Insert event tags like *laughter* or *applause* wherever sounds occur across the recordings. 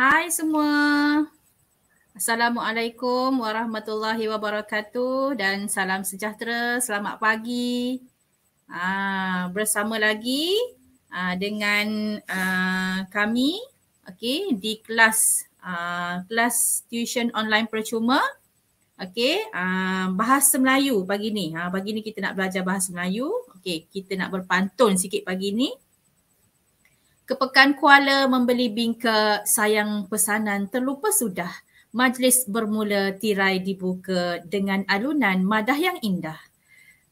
Hai semua. Assalamualaikum warahmatullahi wabarakatuh dan salam sejahtera. Selamat pagi. Ah bersama lagi ah, dengan ah, kami okay di kelas ah, kelas tuition online percuma. okay ah, bahasa Melayu pagi ni. Ha pagi ni kita nak belajar bahasa Melayu. okay kita nak berpantun sikit pagi ni. Kepekan Kuala membeli bingka sayang pesanan terlupa sudah. Majlis bermula tirai dibuka dengan alunan madah yang indah.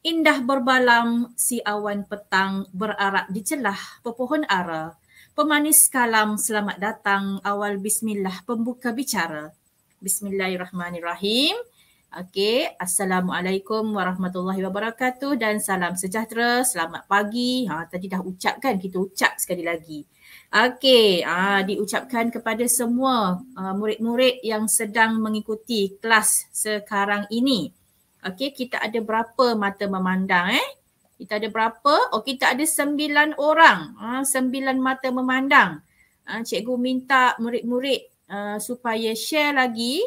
Indah berbalam si awan petang berarak di celah pepohon ara. Pemanis kalam selamat datang awal bismillah pembuka bicara. Bismillahirrahmanirrahim. Okay, Assalamualaikum Warahmatullahi Wabarakatuh dan salam sejahtera, selamat pagi. Ha, tadi dah ucapkan, kita ucap sekali lagi. Okay, ha, diucapkan kepada semua uh, murid-murid yang sedang mengikuti kelas sekarang ini. Okay, kita ada berapa mata memandang eh? Kita ada berapa? Oh, kita ada sembilan orang. Ha, sembilan mata memandang. Ha, cikgu minta murid-murid uh, supaya share lagi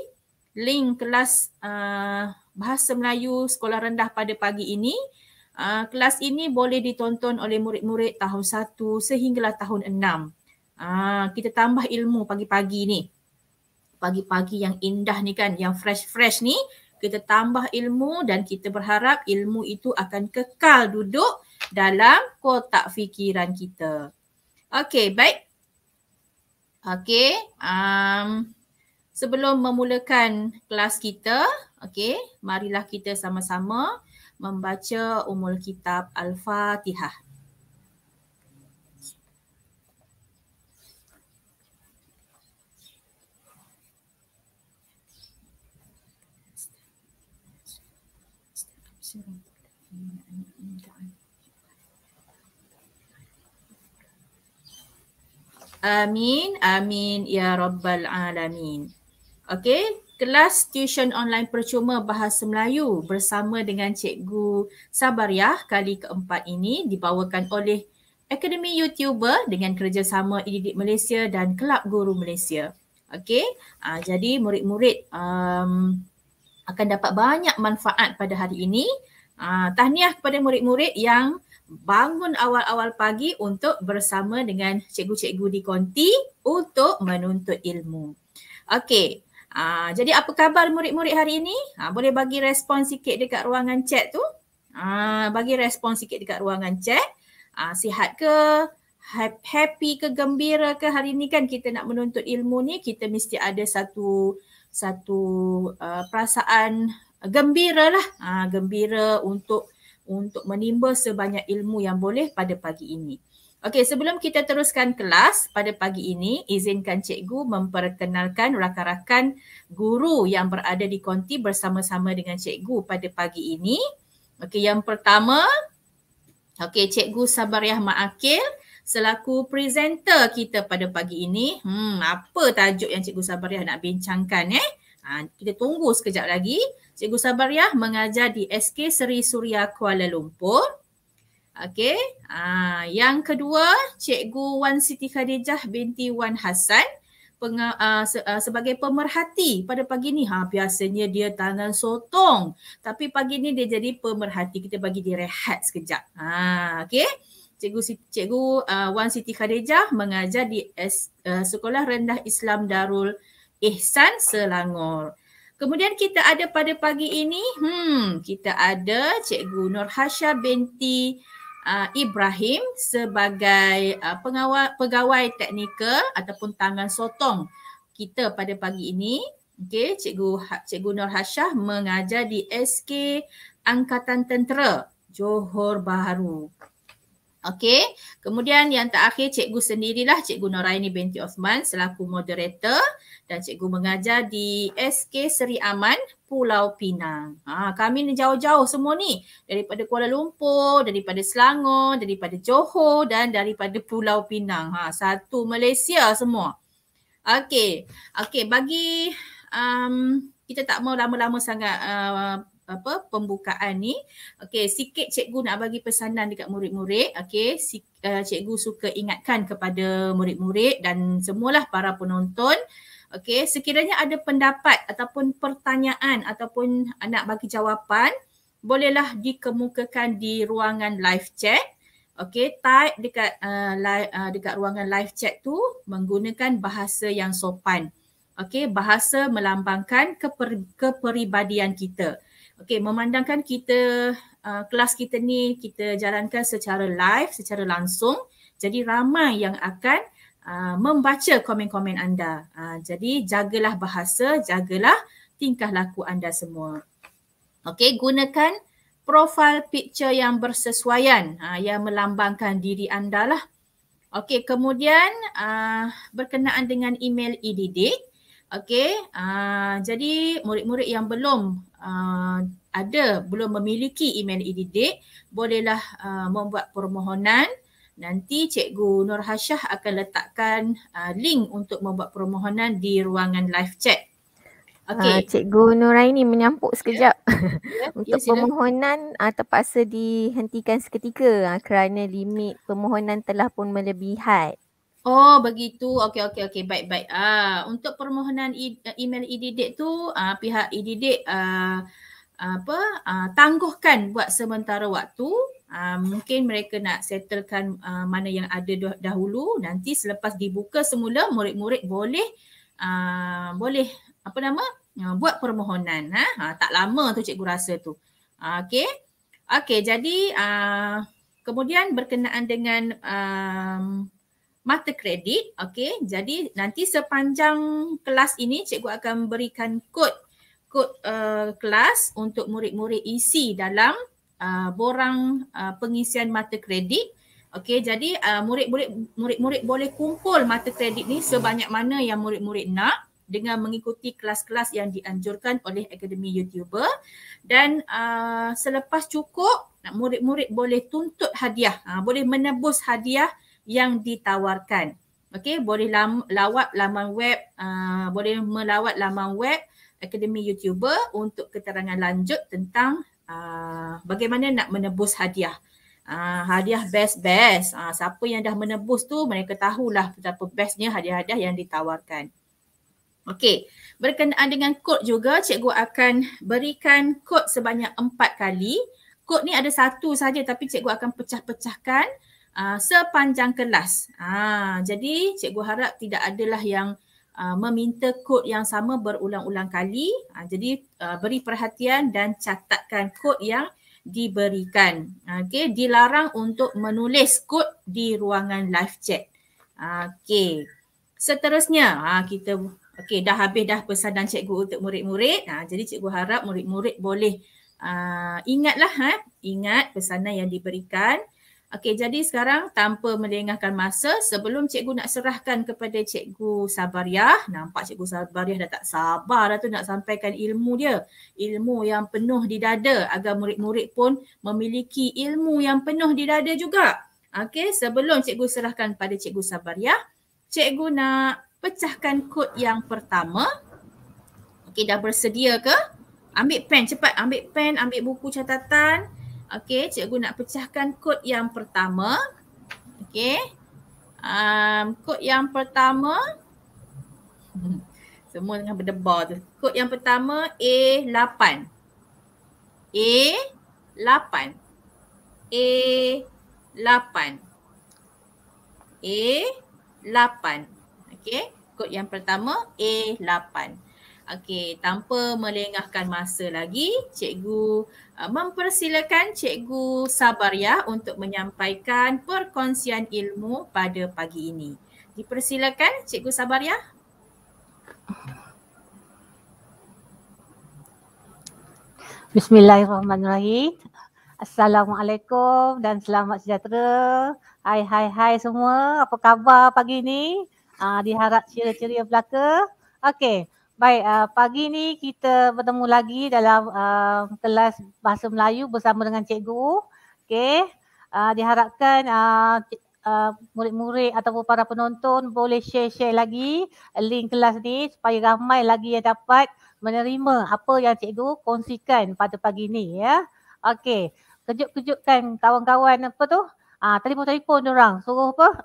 link kelas uh, bahasa Melayu sekolah rendah pada pagi ini. Uh, kelas ini boleh ditonton oleh murid-murid tahun 1 sehinggalah tahun 6. Uh, ah, kita tambah ilmu pagi-pagi ni. Pagi-pagi yang indah ni kan, yang fresh-fresh ni. Kita tambah ilmu dan kita berharap ilmu itu akan kekal duduk dalam kotak fikiran kita. Okay, baik. Okay. Um, sebelum memulakan kelas kita, okey, marilah kita sama-sama membaca umul kitab Al-Fatihah. Amin, amin ya Rabbal Alamin. Okay, kelas tuition online percuma bahasa Melayu bersama dengan Cikgu Sabariah kali keempat ini dibawakan oleh Akademi YouTuber dengan kerjasama Edidik Malaysia dan Kelab Guru Malaysia. Okay, uh, ah, jadi murid-murid um, akan dapat banyak manfaat pada hari ini. Uh, tahniah kepada murid-murid yang bangun awal-awal pagi untuk bersama dengan cikgu-cikgu di konti untuk menuntut ilmu. Okay. Ha, jadi apa khabar murid-murid hari ini? Ha, boleh bagi respon sikit dekat ruangan chat tu? Ha, bagi respon sikit dekat ruangan chat. Ha, sihat ke? Happy ke? Gembira ke? Hari ini kan kita nak menuntut ilmu ni, kita mesti ada satu satu uh, perasaan gembira lah. Ha, gembira untuk untuk menimba sebanyak ilmu yang boleh pada pagi ini. Okey, sebelum kita teruskan kelas pada pagi ini, izinkan cikgu memperkenalkan rakan-rakan guru yang berada di konti bersama-sama dengan cikgu pada pagi ini. Okey, yang pertama, okey, cikgu Sabariah Maakil selaku presenter kita pada pagi ini. Hmm, apa tajuk yang cikgu Sabariah nak bincangkan eh? Ha, kita tunggu sekejap lagi. Cikgu Sabariah mengajar di SK Seri Surya Kuala Lumpur. Okay, uh, ah, yang kedua, Cikgu Wan Siti Khadijah binti Wan Hassan penga, uh, se, uh, sebagai pemerhati pada pagi ni. Ha biasanya dia tangan sotong, tapi pagi ni dia jadi pemerhati. Kita bagi dia rehat sekejap. Ha uh, Cikgu Cikgu uh, Wan Siti Khadijah mengajar di S, uh, Sekolah Rendah Islam Darul Ihsan Selangor. Kemudian kita ada pada pagi ini, hmm, kita ada Cikgu Nur binti uh, Ibrahim sebagai uh, ah, pengawal, pegawai teknikal ataupun tangan sotong kita pada pagi ini. Okey, Cikgu ha-, Cikgu Nur Hashah mengajar di SK Angkatan Tentera Johor Bahru. Okey. Kemudian yang terakhir cikgu sendirilah cikgu Noraini binti Osman selaku moderator dan cikgu mengajar di SK Seri Aman Pulau Pinang. Ha, kami ni jauh-jauh semua ni daripada Kuala Lumpur, daripada Selangor, daripada Johor dan daripada Pulau Pinang. Ha, satu Malaysia semua. Okey. Okey bagi um, kita tak mau lama-lama sangat uh, apa pembukaan ni. Okey, sikit cikgu nak bagi pesanan dekat murid-murid. Okey, si, uh, eh, cikgu suka ingatkan kepada murid-murid dan semualah para penonton. Okey, sekiranya ada pendapat ataupun pertanyaan ataupun nak bagi jawapan, bolehlah dikemukakan di ruangan live chat. Okey, type dekat uh, eh, live, uh, dekat ruangan live chat tu menggunakan bahasa yang sopan. Okey, bahasa melambangkan keper, keperibadian kita. Okey, memandangkan kita uh, kelas kita ni kita jalankan secara live, secara langsung. Jadi ramai yang akan uh, membaca komen-komen anda. Uh, jadi jagalah bahasa, jagalah tingkah laku anda semua. Okey, gunakan profile picture yang bersesuaian uh, yang melambangkan diri anda lah. Okey, kemudian uh, berkenaan dengan email e-didik. Okey, uh, jadi murid-murid yang belum Uh, ada belum memiliki email ididik bolehlah uh, membuat permohonan nanti cikgu Nur Hasyah akan letakkan uh, link untuk membuat permohonan di ruangan live chat Okay. Uh, ah, Cikgu Nuraini menyampuk sekejap yeah. *laughs* Ya, untuk yeah, permohonan uh, terpaksa dihentikan seketika uh, kerana limit permohonan telah pun melebihat. Oh begitu. Okey okey okey. Baik baik. Ah uh, untuk permohonan e- email ididik tu uh, pihak ididik uh, ah, apa uh, tangguhkan buat sementara waktu. Uh, mungkin mereka nak settlekan uh, mana yang ada dahulu nanti selepas dibuka semula murid-murid boleh uh, boleh apa nama uh, buat permohonan ha uh, tak lama tu cikgu rasa tu uh, okey okey jadi uh, kemudian berkenaan dengan uh, mata kredit. Okey, jadi nanti sepanjang kelas ini cikgu akan berikan kod kod uh, kelas untuk murid-murid isi e dalam uh, borang uh, pengisian mata kredit. Okey, jadi uh, murid-murid murid-murid boleh kumpul mata kredit ni sebanyak mana yang murid-murid nak dengan mengikuti kelas-kelas yang dianjurkan oleh Akademi YouTuber dan uh, selepas cukup murid-murid boleh tuntut hadiah, uh, boleh menebus hadiah uh, yang ditawarkan. Okey, boleh lam, lawat laman web, uh, boleh melawat laman web Akademi YouTuber untuk keterangan lanjut tentang uh, bagaimana nak menebus hadiah. Uh, hadiah best-best. Uh, siapa yang dah menebus tu mereka tahulah betapa bestnya hadiah-hadiah yang ditawarkan. Okey, berkenaan dengan kod juga, cikgu akan berikan kod sebanyak empat kali. Kod ni ada satu saja tapi cikgu akan pecah-pecahkan uh, sepanjang kelas. Uh, jadi cikgu harap tidak adalah yang uh, meminta kod yang sama berulang-ulang kali. Uh, jadi uh, beri perhatian dan catatkan kod yang diberikan. Okey, dilarang untuk menulis kod di ruangan live chat. Okey. Seterusnya, kita okey dah habis dah pesanan cikgu untuk murid-murid. jadi cikgu harap murid-murid boleh uh, ingatlah ha, ingat pesanan yang diberikan. Okey, jadi sekarang tanpa melengahkan masa, sebelum cikgu nak serahkan kepada cikgu Sabariah, nampak cikgu Sabariah dah tak sabar dah tu nak sampaikan ilmu dia. Ilmu yang penuh di dada agar murid-murid pun memiliki ilmu yang penuh di dada juga. Okey, sebelum cikgu serahkan pada cikgu Sabariah, cikgu nak pecahkan kod yang pertama. Okey, dah bersedia ke? Ambil pen cepat, ambil pen, ambil buku catatan. Okey, cikgu nak pecahkan kod yang pertama. Okey. Um, kod yang pertama. Hmm, semua dengan berdebar tu. Kod yang pertama A8. A8. A8. A8. A8. Okey. Kod yang pertama A8. Okey, tanpa melengahkan masa lagi, cikgu uh, mempersilakan cikgu sabar ya untuk menyampaikan perkongsian ilmu pada pagi ini. Dipersilakan cikgu sabar ya. Bismillahirrahmanirrahim. Assalamualaikum dan selamat sejahtera. Hai hai hai semua. Apa khabar pagi ni? Ah diharap ceria-ceria belaka. Okey. Baik, uh, pagi ni kita bertemu lagi dalam uh, kelas Bahasa Melayu bersama dengan cikgu. Okay. Uh, diharapkan uh, uh, murid-murid ataupun para penonton boleh share-share lagi link kelas ni supaya ramai lagi yang dapat menerima apa yang cikgu kongsikan pada pagi ni. Ya. Okay. Kejut-kejutkan kawan-kawan apa tu? Ah, telefon-telefon orang suruh apa?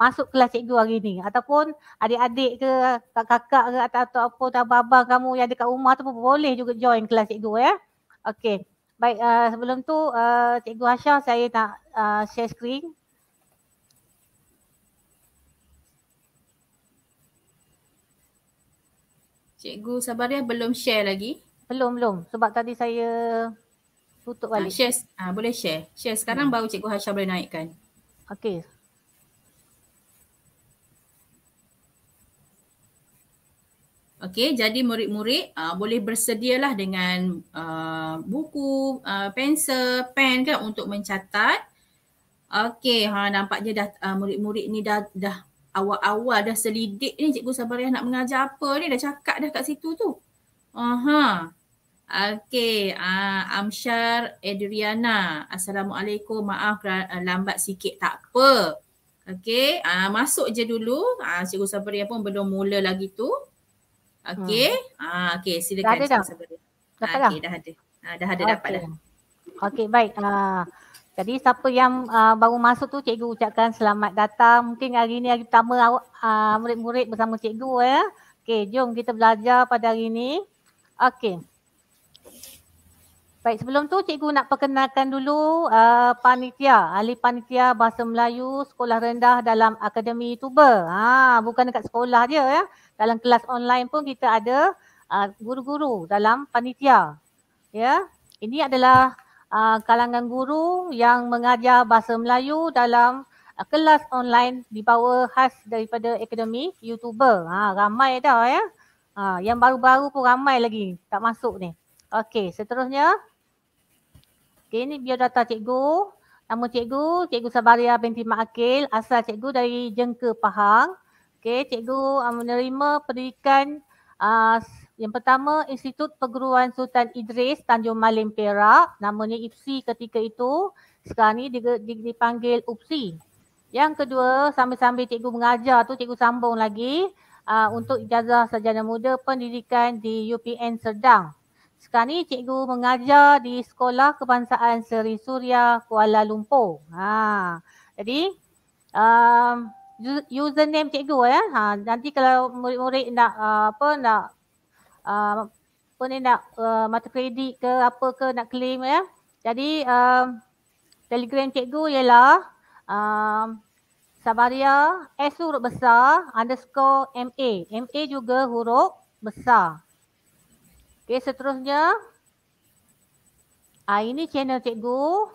masuk kelas cikgu hari ni ataupun adik-adik ke kakak ke atau, atau apa atau abang kamu yang dekat rumah tu pun boleh juga join kelas cikgu ya. Okey. Baik uh, sebelum tu uh, cikgu Hasyah saya nak uh, share screen. Cikgu sabar ya belum share lagi. Belum belum sebab tadi saya tutup ah, balik. Ah, share, ah, boleh share. Share sekarang hmm. baru Cikgu Hasyah boleh naikkan. Okey. Okey, jadi murid-murid uh, boleh bersedialah dengan uh, buku, uh, pensel, pen kan untuk mencatat. Okey, ha nampaknya dah uh, murid-murid ni dah dah awal-awal dah selidik ni cikgu Sabariah nak mengajar apa ni dah cakap dah kat situ tu. Aha. Okey, uh, Amshar Adriana. Assalamualaikum. Maaf uh, lambat sikit. Tak apa. Okey, uh, masuk je dulu. Ah uh, cikgu Sabariah pun belum mula lagi tu. Okey. Hmm. Ah okey silakan dah ada dah. Ah, okey dah ada. Ah, dah ada okay. dapat dah. Okey baik. Ah jadi siapa yang uh, baru masuk tu cikgu ucapkan selamat datang. Mungkin hari ni hari pertama uh, murid-murid bersama cikgu ya. Eh. Okey, jom kita belajar pada hari ni. Okey. Baik, sebelum tu cikgu nak perkenalkan dulu uh, panitia, ahli panitia Bahasa Melayu Sekolah Rendah dalam Akademi Tuber. Ha, bukan dekat sekolah je ya. Dalam kelas online pun kita ada uh, guru-guru dalam panitia. Ya. Ini adalah uh, kalangan guru yang mengajar Bahasa Melayu dalam uh, kelas online di bawah khas daripada Akademi Youtuber. Ha, ramai dah ya. Ha, yang baru-baru pun ramai lagi tak masuk ni. Okey, seterusnya Okey ni biar data cikgu. Nama cikgu, cikgu Sabaria binti Ma'akil. Asal cikgu dari Jengke Pahang. Okey cikgu ah, menerima pendidikan uh, yang pertama Institut Perguruan Sultan Idris Tanjung Malim Perak. Namanya IPSI ketika itu. Sekarang ni dipanggil UPSI. Yang kedua sambil-sambil cikgu mengajar tu cikgu sambung lagi uh, untuk ijazah sarjana muda pendidikan di UPN Serdang. Sekarang ni cikgu mengajar di Sekolah Kebangsaan Seri Surya Kuala Lumpur. Ha. Jadi um, username cikgu ya. Ha. nanti kalau murid-murid nak uh, apa nak uh, apa ni nak uh, mata kredit ke apa ke nak claim ya. Jadi um, Telegram cikgu ialah um, Sabaria S huruf besar underscore MA. MA juga huruf besar. Okey, seterusnya. Ha, ini channel cikgu.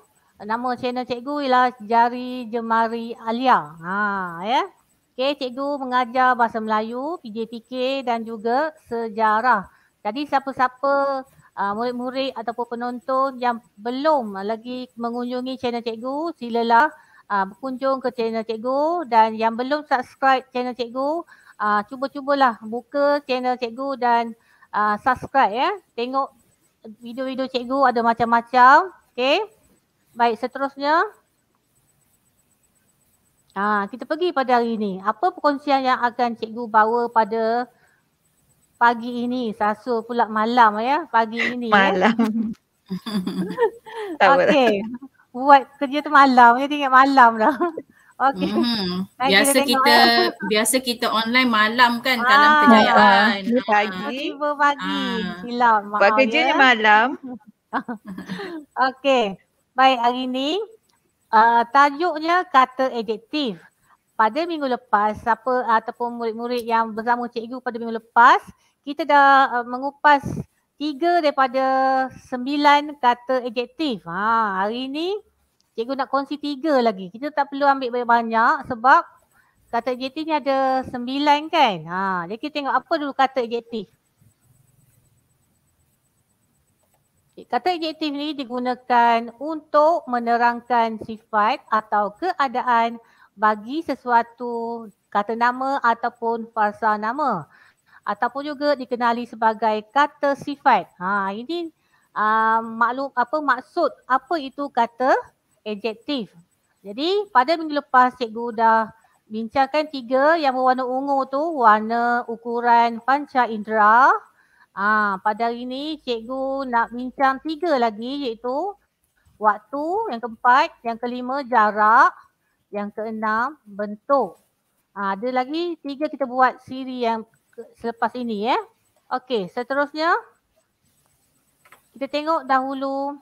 Nama channel cikgu ialah Jari Jemari Alia. Ha, ya. Okey, cikgu mengajar bahasa Melayu, PJPK dan juga sejarah. Jadi siapa-siapa uh, murid-murid ataupun penonton yang belum lagi mengunjungi channel cikgu, silalah uh, berkunjung ke channel cikgu dan yang belum subscribe channel cikgu, uh, cuba-cubalah buka channel cikgu dan uh, subscribe ya. Tengok video-video cikgu ada macam-macam. Okay. Baik seterusnya. Ah, kita pergi pada hari ini. Apa perkongsian yang akan cikgu bawa pada pagi ini? Sasa pula malam ya. Pagi ini. Ya? Malam. Ya. *laughs* okay. Buat kerja tu malam. Dia tinggal malam dah. *laughs* Okey. Hmm. *laughs* Biasa kita eh. biasa kita online malam kan ah, dalam kejayaan. Ah, pagi. Ah. Tiba pagi. Ah. Silap. Ah. Buat kerja ya. malam. *laughs* Okey. Baik hari ni uh, tajuknya kata adjektif. Pada minggu lepas siapa ataupun murid-murid yang bersama cikgu pada minggu lepas kita dah uh, mengupas tiga daripada sembilan kata adjektif. Ha, hari ini. Cikgu nak kongsi tiga lagi. Kita tak perlu ambil banyak-banyak sebab kata adjektif ni ada sembilan kan. Ha, jadi kita tengok apa dulu kata adjektif. Kata adjektif ni digunakan untuk menerangkan sifat atau keadaan bagi sesuatu kata nama ataupun fasa nama. Ataupun juga dikenali sebagai kata sifat. Ha, ini um, maklum apa maksud apa itu kata adjektif. Jadi pada minggu lepas cikgu dah bincangkan tiga yang berwarna ungu tu warna ukuran panca indera. Ah ha, pada hari ni cikgu nak bincang tiga lagi iaitu waktu, yang keempat, yang kelima jarak, yang keenam bentuk. Ha, ada lagi tiga kita buat siri yang selepas ini ya. Eh. Okey, seterusnya kita tengok dahulu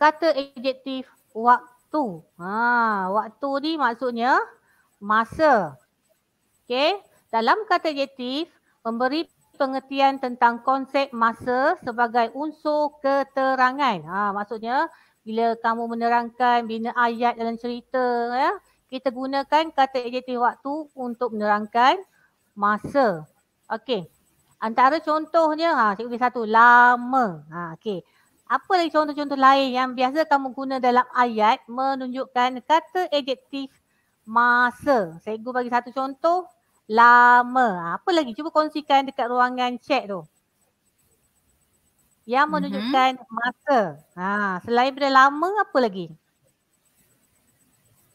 kata adjektif waktu. Ha, waktu ni maksudnya masa. Okay. dalam kata adjektif memberi pengertian tentang konsep masa sebagai unsur keterangan. Ha, maksudnya bila kamu menerangkan bina ayat dalam cerita ya, kita gunakan kata adjektif waktu untuk menerangkan masa. Okey. Antara contohnya ha cikgu satu lama. Ha okey apa lagi contoh-contoh lain yang biasa kamu guna dalam ayat menunjukkan kata adjektif masa. Saya Cikgu bagi satu contoh, lama. Ha, apa lagi? Cuba kongsikan dekat ruangan chat tu. Yang mhm. menunjukkan mm -hmm. masa. Ha, selain daripada lama, apa lagi?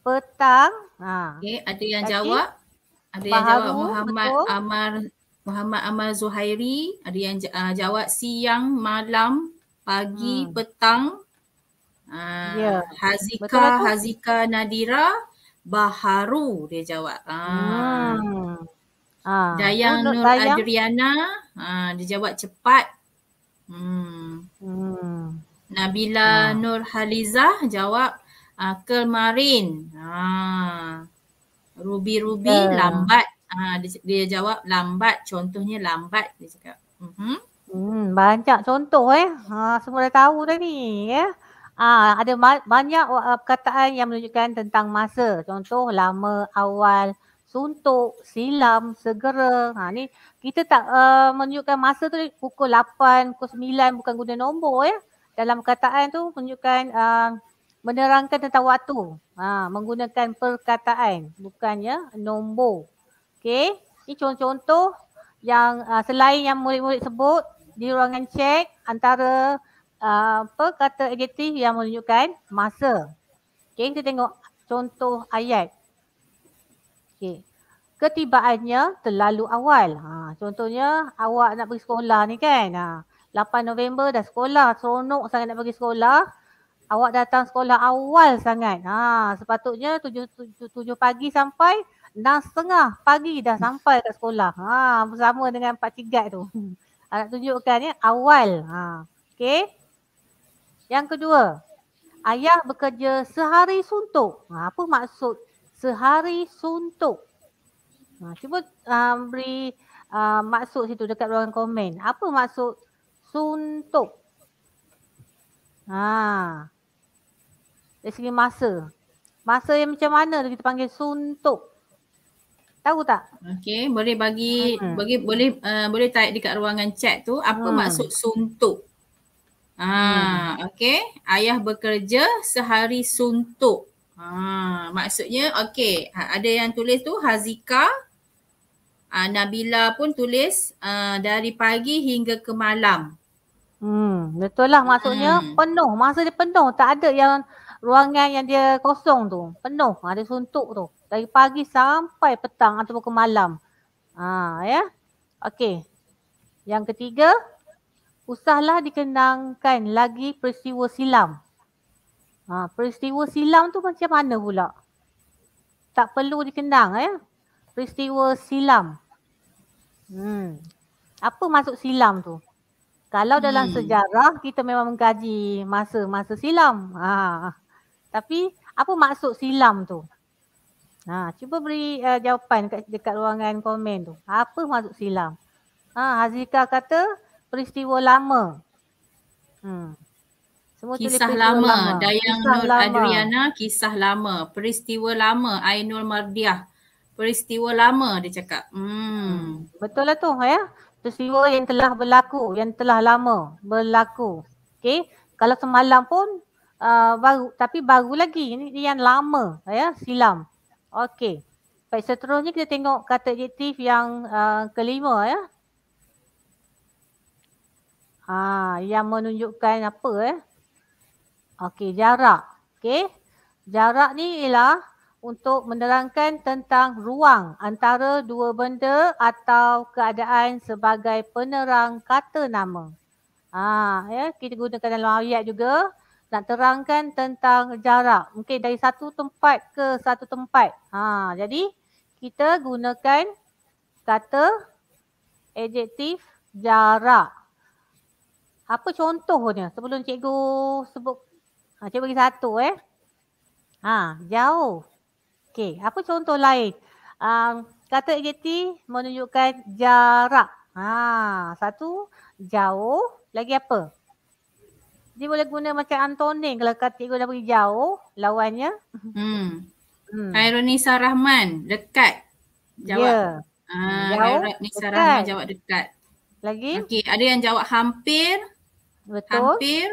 Petang. Ha. Okay, ada yang Kaki. jawab. Ada yang jawab Muhammad betul. Amar Muhammad Amar Zuhairi. Ada yang uh, jawab siang, malam, pagi hmm. petang uh, ah, yeah. Hazika Betul Hazika Nadira Baharu dia jawab. Ha. Hmm. Ha. Dayang Nur Dayang. Adriana ha, dia jawab cepat. Hmm. hmm. Nabila ha. Nur Halizah jawab ha, kemarin. Ha. Ruby Ruby yeah. lambat. Ha, dia, dia jawab lambat. Contohnya lambat dia cakap. Uh-huh. Hmm, banyak contoh eh. Ha, semua dah tahu dah ni. ya Ha, ada banyak uh, perkataan yang menunjukkan tentang masa. Contoh lama, awal, suntuk, silam, segera. Ha, ni kita tak uh, menunjukkan masa tu pukul 8, pukul 9 bukan guna nombor ya. Dalam perkataan tu menunjukkan uh, menerangkan tentang waktu. Ha, menggunakan perkataan bukannya nombor. Okey. Ini contoh-contoh yang uh, selain yang murid-murid sebut di ruangan cek antara uh, apa uh, kata adjektif yang menunjukkan masa. Okey, kita tengok contoh ayat. Okey. Ketibaannya terlalu awal. Ha, contohnya awak nak pergi sekolah ni kan. Ha, 8 November dah sekolah. Seronok sangat nak pergi sekolah. Awak datang sekolah awal sangat. Ha, sepatutnya 7, 7, pagi sampai 6.30 pagi dah sampai kat sekolah. Ha, bersama dengan Pak Cigat tu. *laughs* Saya nak tunjukkan ya, awal. Ha. Okey. Yang kedua, ayah bekerja sehari suntuk. Ha, apa maksud sehari suntuk? Ha, cuba um, beri uh, maksud situ dekat ruangan komen. Apa maksud suntuk? Ha. Dari segi masa. Masa yang macam mana kita panggil suntuk? Tahu tak? Okey, boleh bagi hmm. bagi boleh uh, boleh type dekat ruangan chat tu apa hmm. maksud suntuk? Ha, hmm. okey. Ayah bekerja sehari suntuk. Ha, maksudnya okey, ha, ada yang tulis tu Hazika Ah, Nabila pun tulis uh, dari pagi hingga ke malam. Hmm, betul lah maksudnya hmm. penuh. Masa dia penuh, tak ada yang ruangan yang dia kosong tu. Penuh, ada suntuk tu dari pagi sampai petang ataupun ke malam. Ha, ya. Okey. Yang ketiga, usahlah dikenangkan lagi peristiwa silam. Ha, peristiwa silam tu macam mana pula? Tak perlu dikenang ya. Peristiwa silam. Hmm. Apa masuk silam tu? Kalau dalam hmm. sejarah kita memang mengkaji masa-masa silam. Ha. Tapi apa maksud silam tu? Ha, cuba beri uh, jawapan dekat, dekat ruangan komen tu. Apa masuk silam? Ha, Hazika kata peristiwa lama. Hmm. Semua kisah lama. lama. Dayang kisah Nur lama. Adriana, kisah lama. Peristiwa lama. Ainul Mardiah. Peristiwa lama dia cakap. hmm. hmm. Betul lah tu. Ya? Peristiwa yang telah berlaku. Yang telah lama berlaku. Okay. Kalau semalam pun uh, baru. Tapi baru lagi. Ini yang lama. Ya? Silam. Okey. Baik, seterusnya kita tengok kata adjektif yang uh, kelima ya. Ha, yang menunjukkan apa ya. Okey, jarak. Okey. Jarak ni ialah untuk menerangkan tentang ruang antara dua benda atau keadaan sebagai penerang kata nama. Ha, ya, kita gunakan dalam ayat juga nak terangkan tentang jarak. Mungkin dari satu tempat ke satu tempat. Ha, jadi kita gunakan kata adjektif jarak. Apa contohnya sebelum cikgu sebut. Ha, cikgu bagi satu eh. Ha, jauh. Okey, apa contoh lain? Um, kata adjektif menunjukkan jarak. Ha, satu jauh. Lagi apa? Dia boleh guna macam antonim kalau kata cikgu dah pergi jauh lawannya. Hmm. Khairunisa hmm. Rahman dekat jawab. Ya. Yeah. Ah, Khairunisa Rahman jawab dekat. Lagi? Okey, ada yang jawab hampir. Betul. Hampir.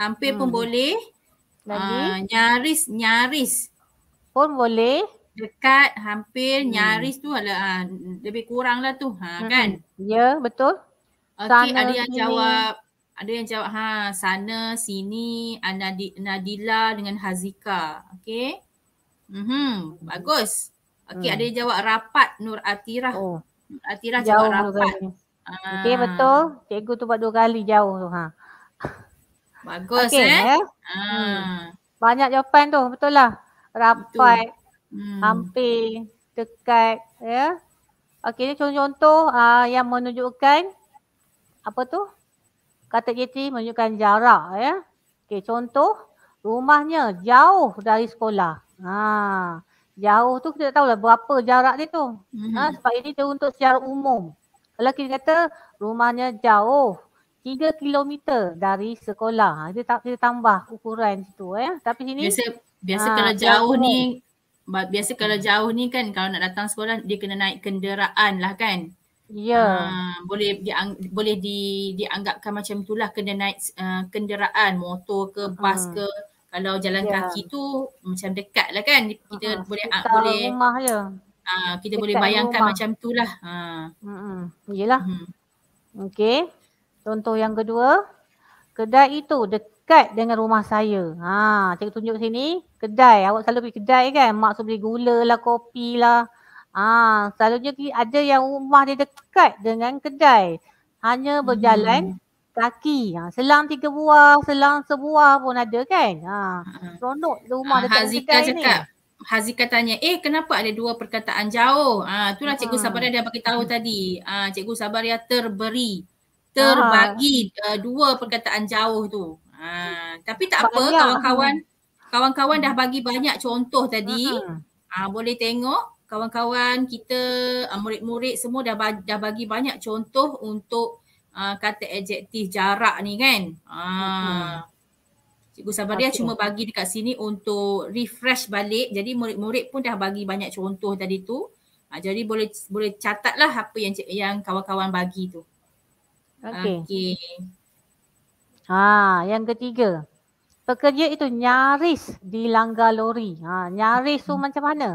Hampir hmm. pun boleh. Lagi? Uh, nyaris, nyaris. Pun boleh. Dekat, hampir, hmm. nyaris tu adalah uh, lebih kurang lah tu. Ha, hmm. kan? Ya, yeah, betul. Okey, ada yang sini. jawab ada yang jawab ha sana sini Nadila dengan Hazika. Okey. Hmm, bagus. Okey hmm. ada yang jawab rapat Nur Atirah. Oh. Atirah jawab jauh rapat. Ah. Okey betul. Cikgu tu buat dua kali jauh tu ha. Bagus okay, eh. eh. Hmm. Banyak jawapan tu betul lah. Rapat. Betul. Hmm. Hampir dekat ya. Yeah. Okey contoh-contoh uh, ah, yang menunjukkan apa tu? Uh, kata JT menunjukkan jarak ya. Okey contoh rumahnya jauh dari sekolah. Ha. Jauh tu kita tak lah berapa jarak dia tu. Ha mhm. sebab ini dia untuk secara umum. Kalau kita kata rumahnya jauh 3 km dari sekolah. Ha, dia tak kita tambah ukuran situ ya. Tapi sini biasa biasa ha, kalau jauh, jauh ni biasa kalau jauh ni kan kalau nak datang sekolah dia kena naik kenderaan lah kan. Ya. Uh, boleh diang- boleh di dianggapkan macam itulah kena naik uh, kenderaan motor ke bas uh. ke kalau jalan yeah. kaki tu macam dekat lah kan kita uh, boleh uh, boleh rumah ya. Uh, kita boleh bayangkan rumah. macam itulah. Ha. Uh. Hmm. Iyalah. Hmm. Okey. Contoh yang kedua, kedai itu dekat dengan rumah saya. Ha, cikgu tunjuk sini, kedai. Awak selalu pergi kedai kan? Mak suruh beli gula lah, kopi lah. Ah, selalunya ada yang rumah dia dekat dengan kedai. Hanya berjalan hmm. kaki. Ha, selang tiga buah, selang sebuah pun ada kan. Ha, hmm. seronok rumah ha, dekat kedai cakap. ni. Hazika cakap, Hazika tanya, eh kenapa ada dua perkataan jauh? Ah, tu lah Cikgu Sabaria dia bagi tahu tadi. Ah, Cikgu sabar Sabaria terberi, terbagi ha. uh, dua perkataan jauh tu. Ah, tapi tak banyak. apa kawan-kawan. Kawan-kawan dah hmm. bagi banyak contoh tadi. Hmm. Ah, boleh tengok kawan-kawan kita ah, murid-murid semua dah bagi, dah bagi banyak contoh untuk uh, kata adjektif jarak ni kan. Ha. Uh. Cikgu Sabaria okay. cuma bagi dekat sini untuk refresh balik. Jadi murid-murid pun dah bagi banyak contoh tadi tu. Uh, jadi boleh boleh catatlah apa yang yang kawan-kawan bagi tu. Okey. Okay. Ha, yang ketiga. Pekerja itu nyaris dilanggar lori. Ha, nyaris tu hmm. macam mana?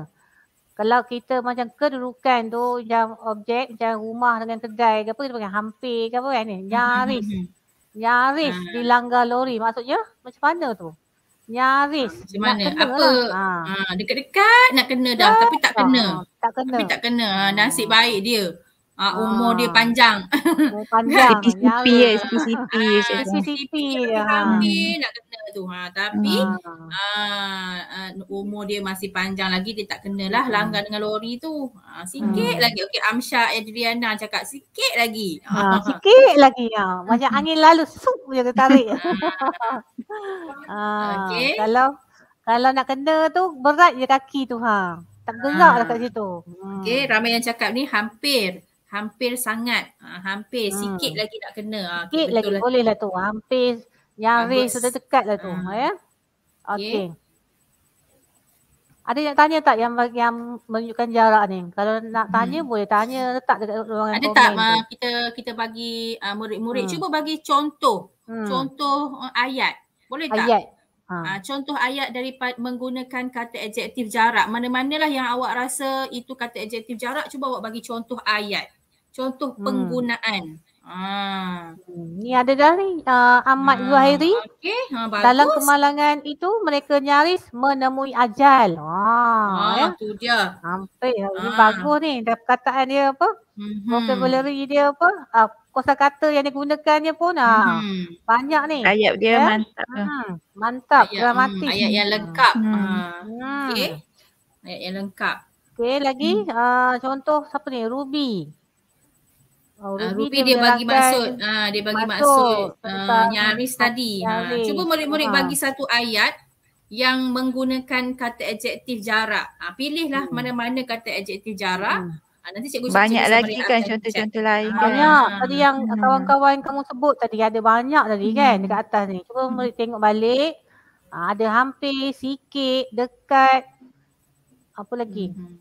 Kalau kita macam kedudukan tu macam objek macam rumah dengan kedai ke apa kita panggil hampir ke apa kan ni nyaris. Hmm, hmm, hmm. Nyaris ha. dilanggar lori maksudnya macam mana tu? Nyaris. Ha, macam mana? Apa? Lah. Ha. Ah. ha dekat nak kena dah tak, tapi tak kena. Tak kena. Tapi tak kena. Ha, nasib baik dia. Ah uh, umur ah. dia panjang. Panjang. CCP eh, ah, ya, CCP. CCP. Tapi nak kena tu. Ha tapi ah uh, umur dia masih panjang lagi dia tak kenalah lah langgar dengan lori tu. Ah sikit hmm. lagi. Okey Amsha Adriana cakap sikit lagi. Ah ha, sikit lagi ya. Macam angin lalu sup dia tarik. Ah *laughs* okay. kalau kalau nak kena tu berat je kaki tu ha. Tak gerak ha. Lah dekat situ. Hmm. Okey, ramai yang cakap ni hampir hampir sangat uh, hampir hmm. sikit lagi nak kena uh, sikit betul lagi lah. boleh lah tu hampir yang race sudah dekat lah tu hmm. ya okey okay. Ada yang tanya tak yang bagi yang menunjukkan jarak ni? Kalau nak tanya hmm. boleh tanya letak dekat ruangan komen. Ada tak ma, kita kita bagi uh, murid-murid hmm. cuba bagi contoh. Hmm. Contoh uh, ayat. Boleh ayat. tak? Ayat. Ha. Uh, contoh ayat daripada menggunakan kata adjektif jarak. Mana-manalah yang awak rasa itu kata adjektif jarak cuba awak bagi contoh ayat contoh hmm. penggunaan. Ha. Ni ada dari uh, Ahmad hmm, Zuhairi. Ha. ha, Dalam kemalangan itu mereka nyaris menemui ajal. Wah, ha eh. Ha, itu ya. dia. Sampai ha. ini ha. bagus ni. Dah perkataan dia apa? Mm -hmm. Vocabulary dia apa? Uh, kosa kata yang digunakannya pun ha. Mm Banyak ni. Ayat dia yeah. mantap. Ha. Mantap, ayat, dramatik. Ayat yang lengkap. Hmm. Ha. Okey. Ayat yang lengkap. Okay lagi hmm. uh, contoh siapa ni? Ruby. Uh, oh, ah, Rupi dia, dia bagi maksud. Uh, dia bagi maksud. Uh, Nyaris tadi. Uh, cuba murid-murid uh. bagi satu ayat yang menggunakan kata adjektif jarak. Uh, pilihlah hmm. mana-mana kata adjektif jarak. Hmm. Uh, nanti cikgu Banyak cikgu lagi kan contoh-contoh lain. Kan? Banyak. Kan? Tadi yang hmm. kawan-kawan kamu sebut tadi ada banyak tadi hmm. kan dekat atas ni. Cuba hmm. murid tengok balik. Uh, ada hampir, sikit, dekat. Apa lagi? Hmm.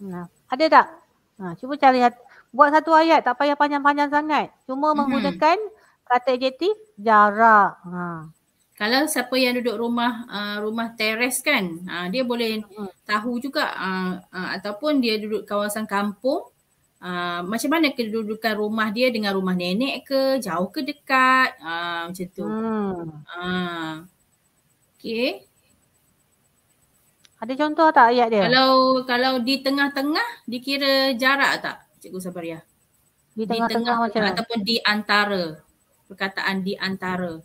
Nah. Ada tak? Ha, cuba cari buat satu ayat tak payah panjang-panjang sangat. Cuma hmm. menggunakan kata adjektif jarak. Ha. Kalau siapa yang duduk rumah uh, rumah teres kan, uh, dia boleh hmm. tahu juga uh, uh, ataupun dia duduk kawasan kampung Uh, macam mana kedudukan rumah dia dengan rumah nenek ke jauh ke dekat uh, macam tu hmm. uh, ah. okay ada contoh tak ayat dia? Kalau kalau di tengah-tengah dikira jarak tak? Cikgu Sabaria. Di tengah-tengah di tengah, ataupun di antara perkataan di antara.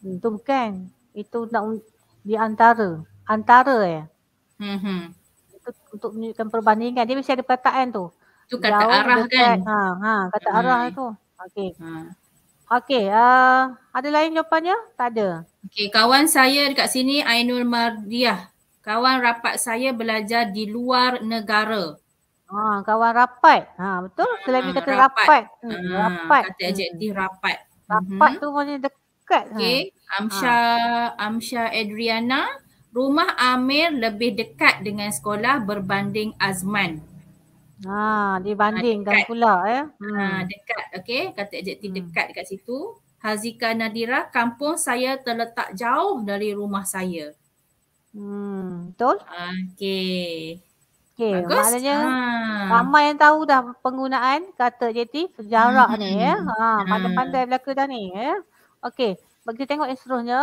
Itu hmm, bukan. Itu nak di antara. Antara ya. Eh. Hmm. Itu untuk menunjukkan perbandingan. Dia mesti ada perkataan tu. Itu kata Jauh, arah dekat. kan? Ha, ha, kata hmm. arah tu. Okey. Ha. Okey, uh, ada lain jawapannya? Tak ada. Okey, kawan saya dekat sini Ainul Mardiah Kawan rapat saya belajar di luar negara. Ha, kawan rapat. Ha, betul? Ha, Selagi ha, kata rapat. Rapat. Ha, hmm, ha, rapat. Kata hmm. adjektif rapat. Rapat hmm. tu maknanya dekat. Okay. Ha. Amsha, ha. Amsha Adriana. Rumah Amir lebih dekat dengan sekolah berbanding Azman. Ha, dibandingkan ha, pula eh. Ya? Ha, hmm. Ha, dekat. Okay. Kata adjektif hmm. dekat dekat situ. Hazika Nadira, kampung saya terletak jauh dari rumah saya. Hmm, betul? Okey. Okey, maknanya ha. ramai yang tahu dah penggunaan kata JT jarak hmm. ni hmm, ya. Hmm. Ha, pandai-pandai belaka dah ni ya. Okey, bagi kita tengok yang seterusnya.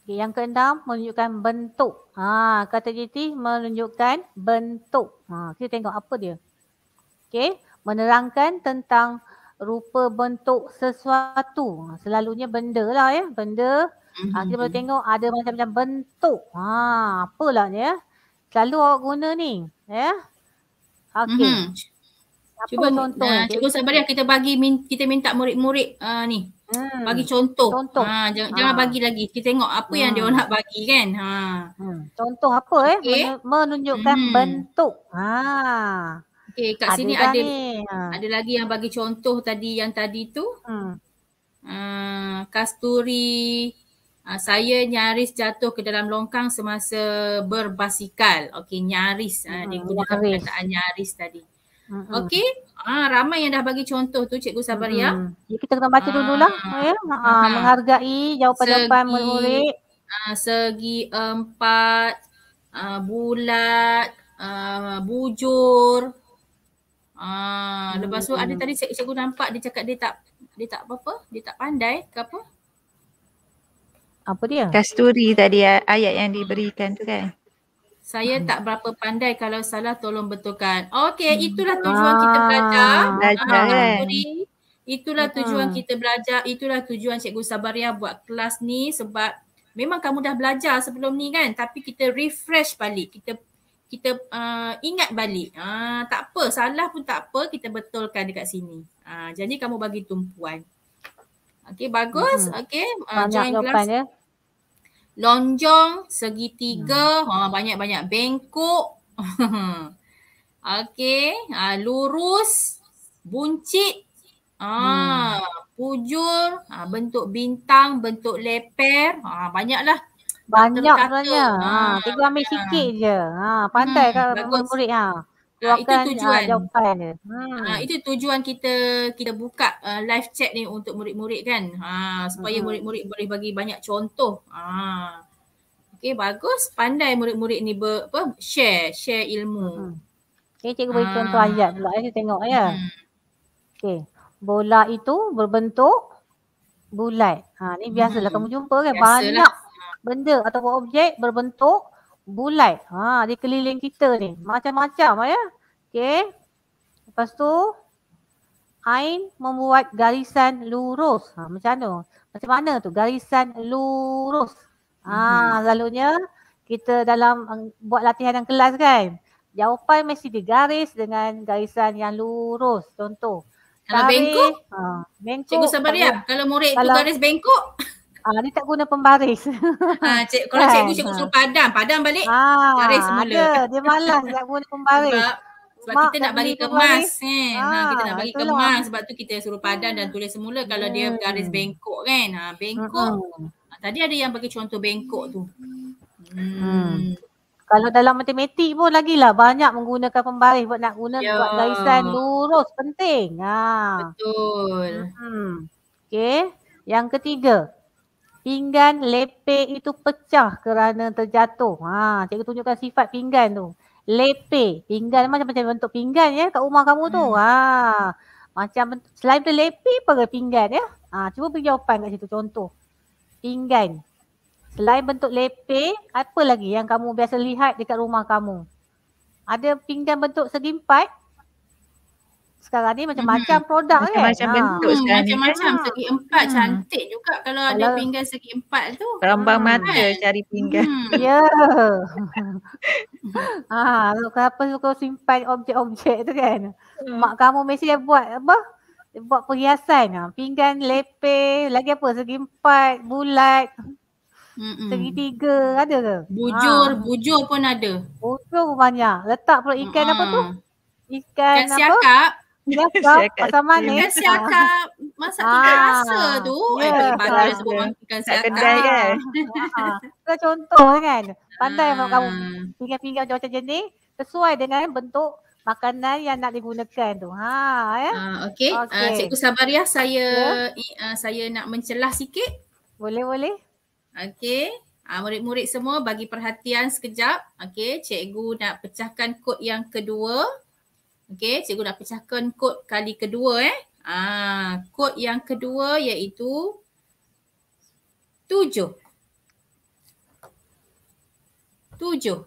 Okay, yang keenam menunjukkan bentuk. Ha, kata JT menunjukkan bentuk. Ha, kita tengok apa dia. Okey, menerangkan tentang rupa bentuk sesuatu. Ha, selalunya benda lah ya. Benda. Mm-hmm. kita boleh mhm, mhm. tengok ada macam-macam bentuk. Ha, apalah ni ya. Selalu awak guna ni. Ya. Okay. Mm-hmm. Cuba contoh uh, Cikgu sabar ya kita bagi kita minta murid-murid uh, ni. Hmm. Bagi contoh. contoh. Ha, jangan, ha. jangan bagi lagi. Kita tengok apa hmm. yang dia hmm. nak bagi kan. Ha. Hmm. Contoh apa eh? Okay. Menunjukkan hmm. bentuk. Ha. Okey, eh, kat ada sini ada ni. Ha. ada lagi yang bagi contoh tadi yang tadi tu. Hmm. Uh, kasturi uh, saya nyaris jatuh ke dalam longkang semasa berbasikal. Okey, nyaris ah, hmm, uh, dia gunakan nyaris. perkataan nyaris tadi. Hmm. Okey. Ah ramai yang dah bagi contoh tu cikgu Sabaria. Hmm. Ya, kita kena baca dulu lah. Ya. Ha, ah, ah, menghargai jawapan-jawapan murid. Ah, segi empat ah, bulat ah, bujur Ah, hmm, lepas tu ada hmm. tadi cikgu nampak dia cakap dia tak dia tak apa-apa, dia tak pandai ke apa? Apa dia? Kasturi tadi ayat yang diberikan tu kan. Saya hmm. tak berapa pandai kalau salah tolong betulkan. Okey, itulah tujuan kita ah. belajar. Belajar ah, kan. Itulah tujuan kita belajar, itulah tujuan cikgu Sabaria buat kelas ni sebab memang kamu dah belajar sebelum ni kan, tapi kita refresh balik. Kita kita uh, ingat balik. Uh, tak apa, salah pun tak apa, kita betulkan dekat sini. Uh, jadi kamu bagi tumpuan. Okey, bagus. Hmm. Okey, uh, join kelas. Ya? Lonjong, segitiga, hmm. banyak-banyak bengkok. *laughs* Okey, uh, lurus, buncit, ah hmm. pujur, uh, bentuk bintang, bentuk leper, uh, banyaklah. Banyak sebenarnya. Ha, ah, ah, tinggal ambil ah. sikit ha. je. Ha, pandai hmm, kalau murid-murid ha. Ha, itu tujuan. Ha, hmm. ha, itu tujuan kita kita buka uh, live chat ni untuk murid-murid kan. Ha, supaya hmm. murid-murid boleh bagi banyak contoh. Ha. Okey bagus pandai murid-murid ni ber, apa share share ilmu. Hmm. Okey cikgu ha. contoh ayat pula ya tengok ya. Hmm. Okey. Bola itu berbentuk bulat. Ha ni biasalah hmm. kamu jumpa kan biasalah. banyak benda atau objek berbentuk bulat. Ha, di keliling kita ni. Macam-macam ya. Okey. Lepas tu Ain membuat garisan lurus. Ha, macam tu. Macam mana tu garisan lurus? Ah, ha, hmm. selalunya kita dalam buat latihan dalam kelas kan. Jawapan mesti digaris dengan garisan yang lurus. Contoh. Kalau garis, bengkok? Ha, bengkok. Cikgu Sabariah, kalau murid kalau, tu garis bengkok? Ah, dia tak guna pembaris. *laughs* Ah, cik, kalau kan? cikgu cikgu suruh ah. padam, padam balik. Ah, baris semula. Ada. Dia malas tak guna pembaris. Sebab, sebab Mak, kita nak bagi kemas. Eh. Ha, ah, kita nak bagi itulah. kemas. Lah. Sebab tu kita suruh padam dan tulis semula kalau hmm. dia garis bengkok kan. Ha, bengkok. Hmm. Tadi ada yang bagi contoh bengkok tu. Hmm. hmm. Kalau dalam matematik pun lagi lah banyak menggunakan pembaris buat nak guna Yo. Ya. buat garisan lurus penting. Ha. Betul. Hmm. Okay. Yang ketiga, pinggan lepek itu pecah kerana terjatuh. Ha, cikgu tunjukkan sifat pinggan tu. Lepek, pinggan macam macam bentuk pinggan ya kat rumah kamu tu. Hmm. Ha. Macam bentuk, selain tu lepek apa pinggan ya? Ha, cuba beri jawapan kat situ contoh. Pinggan. Selain bentuk lepek, apa lagi yang kamu biasa lihat dekat rumah kamu? Ada pinggan bentuk segi empat? sekarang ni macam-macam mm-hmm. kan? ah. hmm. produk macam-macam kan. Macam-macam bentuk ha. sekarang hmm, ni. Macam-macam segi empat hmm. cantik juga kalau, kalau ada pinggan segi empat tu. Rambang hmm. Ah, mata kan? cari pinggan. Hmm. *laughs* Ya. Yeah. *laughs* ha, lu kenapa suka simpan objek-objek tu kan. Hmm. Mak kamu mesti dia buat apa? Dia buat perhiasan. Ha. Pinggan lepeh. Lagi apa? Segi empat, bulat. Mm-mm. Segi tiga ada ke? Bujur, ha. bujur pun ada. Bujur pun banyak. Letak pula ikan Mm-mm. apa tu? Ikan, ikan apa? Siakap. Biasa pasal mana? Kan siaka masak ah, rasa tu. Yeah, eh, pandai ya, rasa pun ikan siaka. Kedai kan? Ha. contoh lah kan. Pandai hmm. kamu pinggan-pinggan macam jenis sesuai dengan bentuk makanan yang nak digunakan tu. Ha ya. Ah, okey. Okay. Uh, cikgu Sabariah saya yeah. Ya. uh, saya nak mencelah sikit. Boleh boleh. Okey. Uh, murid-murid semua bagi perhatian sekejap. Okey, cikgu nak pecahkan kod yang kedua. Okey, cikgu nak pecahkan kod kali kedua eh. Ah, kod yang kedua iaitu tujuh. Tujuh.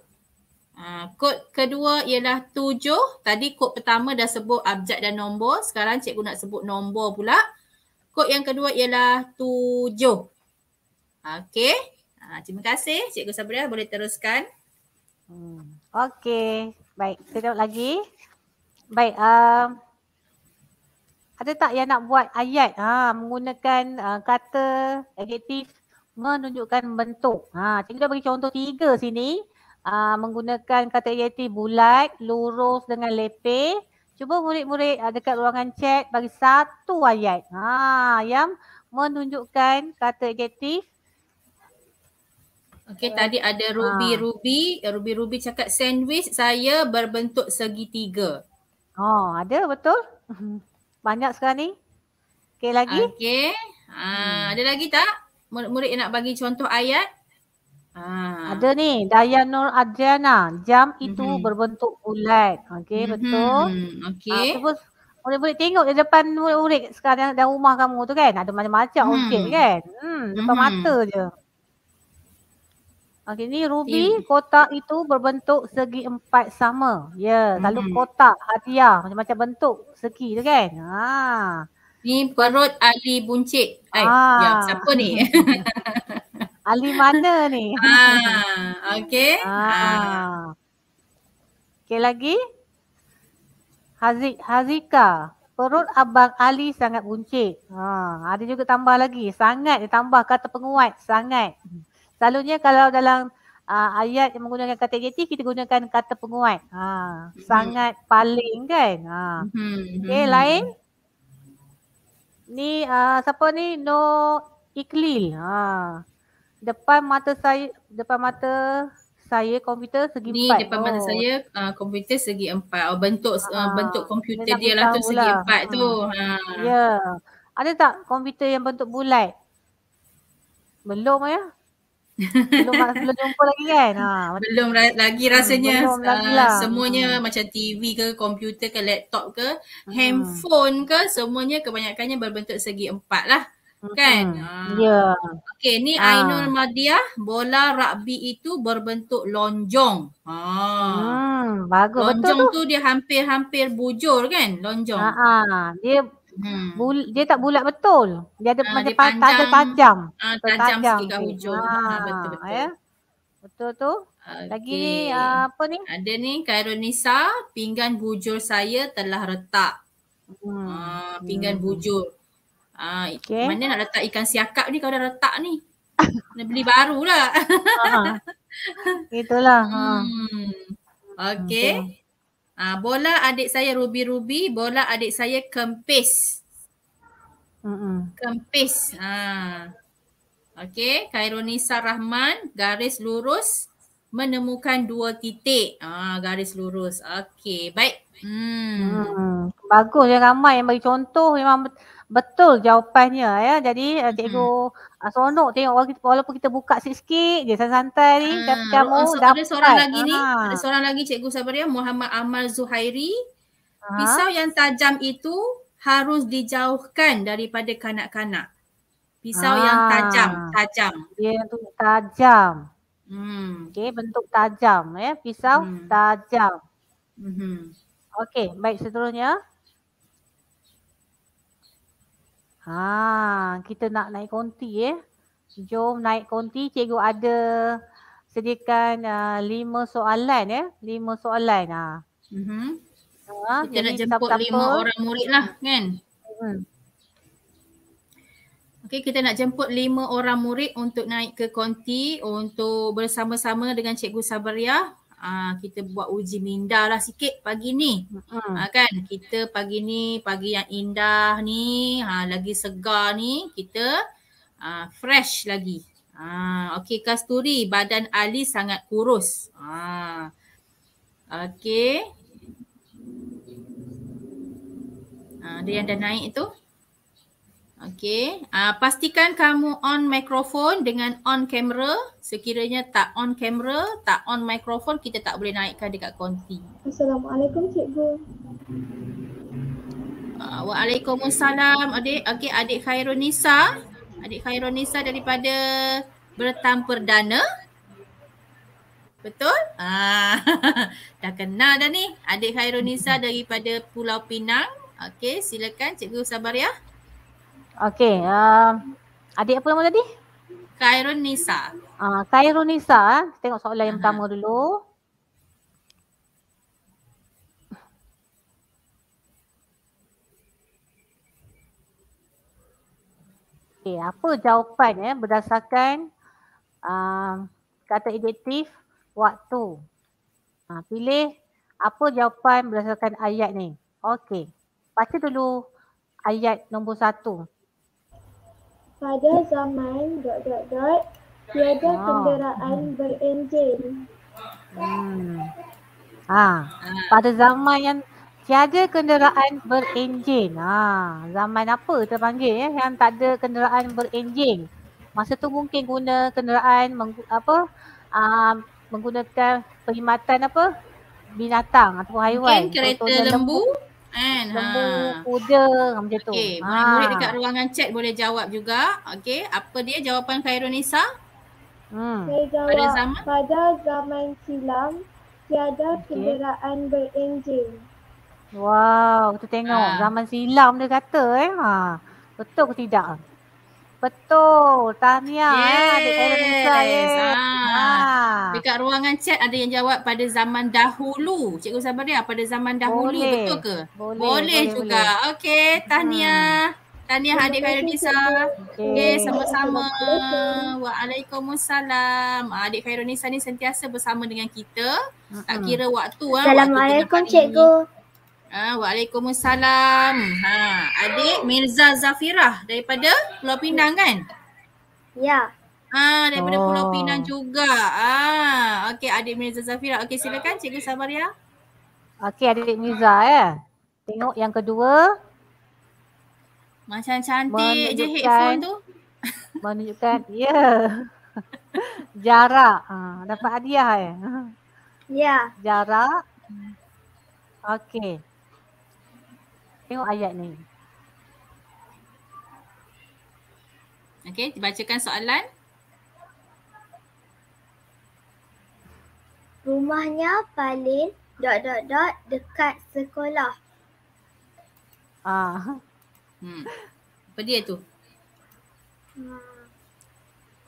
Ah, kod kedua ialah tujuh. Tadi kod pertama dah sebut abjad dan nombor. Sekarang cikgu nak sebut nombor pula. Kod yang kedua ialah tujuh. Okey. Ah, terima kasih. Cikgu Sabriah boleh teruskan. Hmm. Okey. Baik. Kita tengok lagi. Baik. Uh, ada tak yang nak buat ayat ha, menggunakan uh, kata adjektif menunjukkan bentuk? Ha, cikgu dah bagi contoh tiga sini. Uh, menggunakan kata adjektif bulat, lurus dengan lepeh. Cuba murid-murid uh, dekat ruangan chat bagi satu ayat ha, yang menunjukkan kata adjektif. Okey tadi ada Ruby-Ruby. Ha. Ruby-Ruby cakap sandwich saya berbentuk segitiga. Oh, ada betul? *laughs* Banyak sekarang ni. Okey lagi? Okey. Ah, hmm. ada lagi tak? Murid-murid nak bagi contoh ayat? Uh. ada ni. Dayan Nur Adriana, jam itu hmm berbentuk bulat. Okey, hmm betul. Okey. Uh, terus murid boleh tengok di depan murid-murid sekarang dalam rumah kamu tu kan? Ada macam-macam hmm. okey mhm. kan? Hmm, depan hmm mata je. Okey ni ruby kotak itu berbentuk segi empat sama. Ya, yeah, lalu hmm. kotak hadiah macam-macam bentuk segi tu kan. Ha. Ni perut Ali buncit. Eh, ah. Ya, siapa ni? Ali *laughs* mana ni? Ha, ah. okey. Ha. Ah. Okey lagi. Hazik Hazika. Perut abang Ali sangat buncit. Ha, ada juga tambah lagi. Sangat Ditambah kata penguat. Sangat. Selalunya kalau dalam uh, ayat yang menggunakan kata negatif kita gunakan kata penguat. Ha hmm. sangat paling kan. Ha. Hmm. Okey hmm. lain. Mhm. Ni uh, siapa ni? No iklil. Ha. Depan mata saya depan mata saya komputer segi ni, empat. Ni depan oh. mata saya uh, komputer segi empat. Oh, bentuk ha. uh, bentuk komputer dia lah tu segi empat hmm. tu. Ha. Ya. Yeah. Ada tak komputer yang bentuk bulat? Belum ya belum, belum jumpa lagi kan ha. *laughs* Belum ra- lagi hmm, rasanya belum uh, lah. Semuanya hmm. macam TV ke Komputer ke laptop ke hmm. Handphone ke semuanya kebanyakannya Berbentuk segi empat lah hmm. Kan? Hmm. Ya. Yeah. Okey, ni ha. Ainul Madiah, bola rugby itu berbentuk lonjong. Ha. Hmm, bagus lonjong betul tu. Lonjong tu dia hampir-hampir bujur kan, lonjong. Ha, ha. Dia Hmm. Bul- dia tak bulat betul. Dia ada ha, macam tak tajam. Ah ha, tajam sikit kat hujung. Ha, ah, ah, betul-betul. Ya. Betul tu. Okay. Lagi ni uh, apa ni? Ada ni Kaironisa, pinggan bujur saya telah retak. Hmm. Uh, pinggan hmm. bujur. Uh, okay. Mana nak letak ikan siakap ni kalau dah retak ni? Nak beli baru lah *laughs* Itulah. Hmm. Okey. Okay. Ha, bola adik saya rubi-rubi, bola adik saya kempis. Mm-mm. Kempis. Ha. Okey, Khairunisa Rahman garis lurus menemukan dua titik. ha, garis lurus. Okey, baik. Hmm. hmm. Bagus yang ramai yang bagi contoh memang Betul jawapannya ya. Jadi hmm. cikgu uh, seronok tengok walaupun kita, walaupun kita buka sikit-sikit je santai-santai ni hmm. Ah, kamu so, dapat. Ada seorang lagi Aha. ni, ha. ada seorang lagi cikgu sabar ya, Muhammad Amal Zuhairi. Aha. Pisau yang tajam itu harus dijauhkan daripada kanak-kanak. Pisau Aha. yang ah. tajam, tajam. Dia itu tajam. Hmm. Okay, bentuk tajam ya. Pisau hmm. tajam. Hmm. Okay, baik seterusnya. Ha, kita nak naik konti eh. Jom naik konti. Cikgu ada sediakan uh, lima soalan eh. Lima soalan. Ha. Uh-huh. Ha, kita nak jemput lima orang murid lah kan. Hmm. Okay kita nak jemput lima orang murid untuk naik ke konti untuk bersama-sama dengan Cikgu Sabariah Ah, kita buat uji minda lah sikit pagi ni. Hmm. Ha, kan? Kita pagi ni, pagi yang indah ni, ha, lagi segar ni, kita ha, fresh lagi. Ha, okay, Kasturi, badan Ali sangat kurus. Ha, okay. Ha, dia yang dah naik tu. Okey, uh, pastikan kamu on microphone dengan on camera. Sekiranya tak on camera, tak on microphone, kita tak boleh naikkan dekat konti. Assalamualaikum cikgu. Uh, Waalaikumsalam adik. Okey, adik Khairunisa. Adik Khairunisa daripada Bertam Perdana. Betul? Ah, *laughs* dah kenal dah ni. Adik Khairunisa daripada Pulau Pinang. Okey, silakan Cikgu sabar Ya. Okay. Uh, um, adik apa nama tadi? Khairun Nisa. Uh, Khairun Nisa. Eh. Tengok soalan uh-huh. yang pertama dulu. Okay, apa jawapan eh, berdasarkan uh, kata adjektif waktu? Uh, pilih apa jawapan berdasarkan ayat ni. Okay, baca dulu ayat nombor satu pada zaman dot dot dot tiada oh. kenderaan berenjin. Hmm. Ha. pada zaman yang tiada kenderaan berenjin. Ha, zaman apa terpanggil ya yang tak ada kenderaan berenjin. Masa tu mungkin guna kenderaan meng, apa aa, menggunakan perkhidmatan apa binatang atau haiwan. Mungkin kereta lembu. lembu kan ha kode macam tu okey ha. murid dekat ruangan chat boleh jawab juga okey apa dia jawapan Khairunisa hmm Saya jawab, pada zaman pada zaman silam tiada kenderaan okay. berenjin wow kita tengok ha. zaman silam dia kata eh ha betul ke tidak Betul. Tahniah eh, yes. eh adik Kairul Nisa. Yes. Ah. Ha. Dekat ruangan chat ada yang jawab pada zaman dahulu. Cikgu sabar dia, pada zaman dahulu boleh. betul ke? Boleh, boleh, boleh juga. Okey, tahniah. Hmm. Tahniah adik Kairul Nisa. Okey, okay, sama-sama. Waalaikumsalam. Ah, adik Kairul Nisa ni sentiasa bersama dengan kita. Tak kira waktu ah. Assalamualaikum waktu cikgu. Ini. Ah, waalaikumsalam. Ha, adik Mirza Zafirah daripada Pulau Pinang kan? Ya. Ah, daripada oh. Pulau Pinang juga. Ah, okey adik Mirza Zafirah. Okey, silakan Cikgu Samaria. Okey, adik Mirza ya. Eh. Tengok yang kedua. Macam cantik je headphone tu. *laughs* Menunjukkan, ya. Yeah. Jarak. Ha, dapat hadiah ya. Eh. Ya. Yeah. Jarak. Okey tengok ayat ni. Okay, dibacakan soalan. Rumahnya paling dot dot dot dekat sekolah. Ah. Hmm. Apa dia tu? Hmm.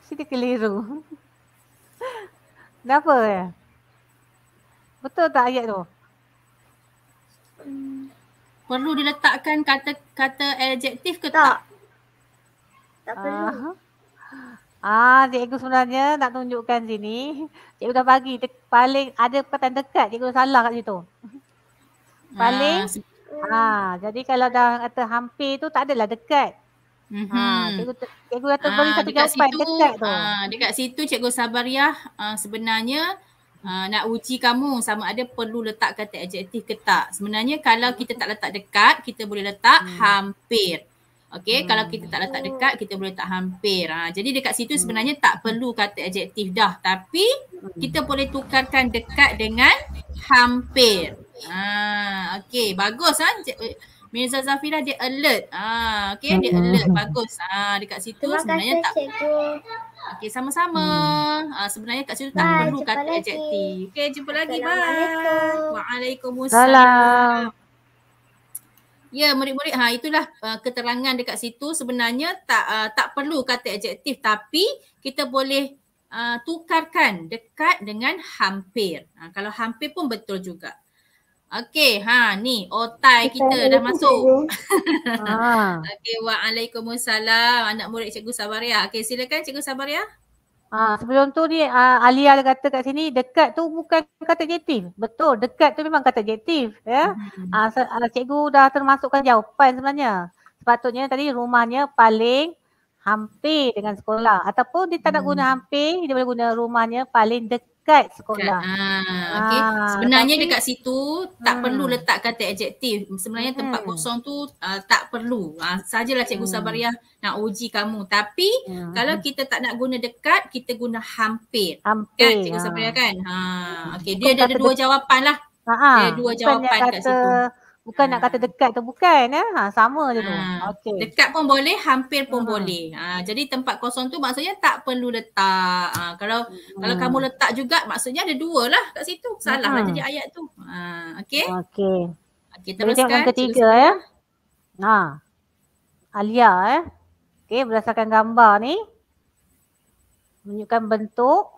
Sini keliru. *laughs* Kenapa ya? Betul tak ayat tu? Hmm perlu diletakkan kata kata adjektif ke tak? Tak, tak perlu. Ah. ah, cikgu sebenarnya nak tunjukkan sini. Cikgu dah bagi te- paling ada perkataan dekat cikgu salah kat situ. Ah, paling ah, ah, jadi kalau dah kata hampir tu tak adalah dekat. Mhm. Ah, cikgu cikgu kata ah, beri satu jawapan dekat tu. Ah, dekat situ cikgu Sabariah ah, sebenarnya Ha, nak uji kamu sama ada perlu letak kata adjektif ke tak. Sebenarnya kalau kita tak letak dekat, kita boleh letak hmm. hampir. Okay, hmm. kalau kita tak letak dekat, kita boleh letak hampir. Ha, jadi dekat situ hmm. sebenarnya tak perlu kata adjektif dah. Tapi hmm. kita boleh tukarkan dekat dengan hampir. Ha, okay, bagus kan? Ha? Eh, Mirza Zafira dia alert. Ha, okay, dia hmm. alert. Bagus. Ha, dekat situ Terima sebenarnya kasih, tak... Cikgu. Okay, sama-sama. Hmm. Uh, sebenarnya kak situ tak perlu kata adjektif. Okay, jumpa lagi. Assalamualaikum. Bye. Waalaikumsalam. Ya, murid-murid. Ha, itulah uh, keterangan dekat situ. Sebenarnya tak uh, tak perlu kata adjektif tapi kita boleh uh, tukarkan dekat dengan hampir. Ha, kalau hampir pun betul juga. Okey, ha ni otai kita dah masuk. ha. *laughs* Okey, waalaikumsalam anak murid Cikgu Sabaria. Okey, silakan Cikgu Sabaria. Ha, sebelum tu ni uh, Alia dah kata kat sini dekat tu bukan kata adjektif. Betul, dekat tu memang kata adjektif, ya. Hmm. Ah hmm. uh, cikgu dah termasukkan jawapan sebenarnya. Sepatutnya tadi rumahnya paling hampir dengan sekolah ataupun dia tak nak hmm. guna hampir, dia boleh guna rumahnya paling dekat dekat sekolah. Ha, ah, ah, okay. Sebenarnya tapi, dekat situ tak hmm. perlu letak kata adjektif. Sebenarnya tempat hmm. kosong tu uh, tak perlu. Ha, sajalah Cikgu hmm. Sabariah nak uji kamu. Tapi hmm. kalau kita tak nak guna dekat, kita guna hampir. Kan, hampir kan Cikgu ha. Sabariah kan? Lah. Ha, okay. Dia ada dua jawapan lah. Ha, ha. Dia ada dua jawapan kata, kat situ. Bukan hmm. nak kata dekat tu bukan eh. Ha sama je tu. Hmm. Dekat pun boleh, hampir pun hmm. boleh. Ha jadi tempat kosong tu maksudnya tak perlu letak. Ha kalau hmm. kalau kamu hmm. letak juga maksudnya ada dua lah kat situ. Salah hmm. lah jadi ayat tu. Ha okey. Okey. Okey teruskan. Yang ketiga teruskan. ya. Ha. Alia eh. Okey berdasarkan gambar ni menunjukkan bentuk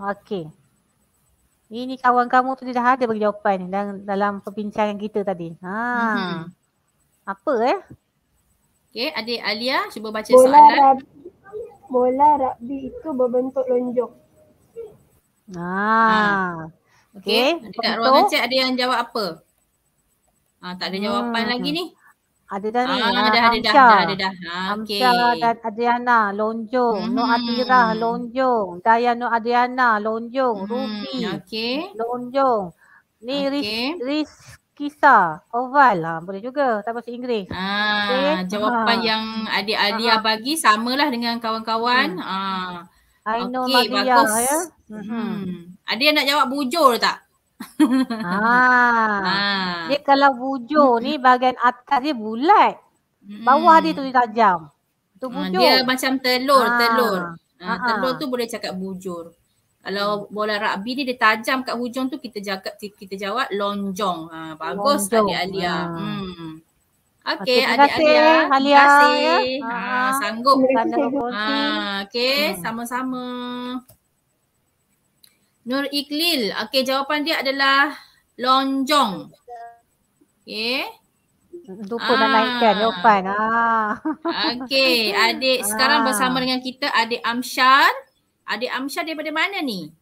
Okey. Ini kawan kamu tu dia dah ada bagi jawapan ni dalam, dalam perbincangan kita tadi. Ha. hmm Apa eh? Okey, adik Alia cuba baca bola soalan. Rugby, bola rugby itu berbentuk lonjong. Ha. ha. Okey, okay. dekat ruangan chat ada yang jawab apa? ha, tak ada jawapan hmm. lagi ni. Ada dah ni. Ah, ah, ada dah, dah, ada dah. Ha, Amsha okay. dan Adriana, Lonjong. Mm-hmm. Nur Atira, Lonjong. Daya No Adriana, Lonjong. Mm-hmm. Ruby, okay. Lonjong. Ni okay. Riz, Riz Kisa, Oval lah. Boleh juga. Tak bahasa Inggeris. Ah, okay. Jawapan ha. yang adik Adia ha. Ah, ah. bagi samalah dengan kawan-kawan. Hmm. Ah. okay, Maria, bagus. Ya? Mm-hmm. Hmm. Hmm. Ada yang nak jawab bujur tak? ha. Dia kalau bujur ni bahagian atas dia bulat. Bawah dia tu dia tajam. Tu ah, bujur. Dia macam telur, ha. telur. Ha. Ha. telur tu boleh cakap bujur. Kalau bola rugby ni dia tajam kat hujung tu kita jaga kita jawab lonjong. Ha bagus tadi Alia. Ha. Hmm. Okey okay, adik Alia. Terima kasih Alia. Ya. Ha sanggup. Ha okey hmm. sama-sama. Nur Iklil. Okey, jawapan dia adalah lonjong. Okey. Lupa ah. nak naikkan jawapan. Ah. Okey, adik *laughs* ah. sekarang bersama dengan kita adik Amsyar. Adik Amsyar daripada mana ni?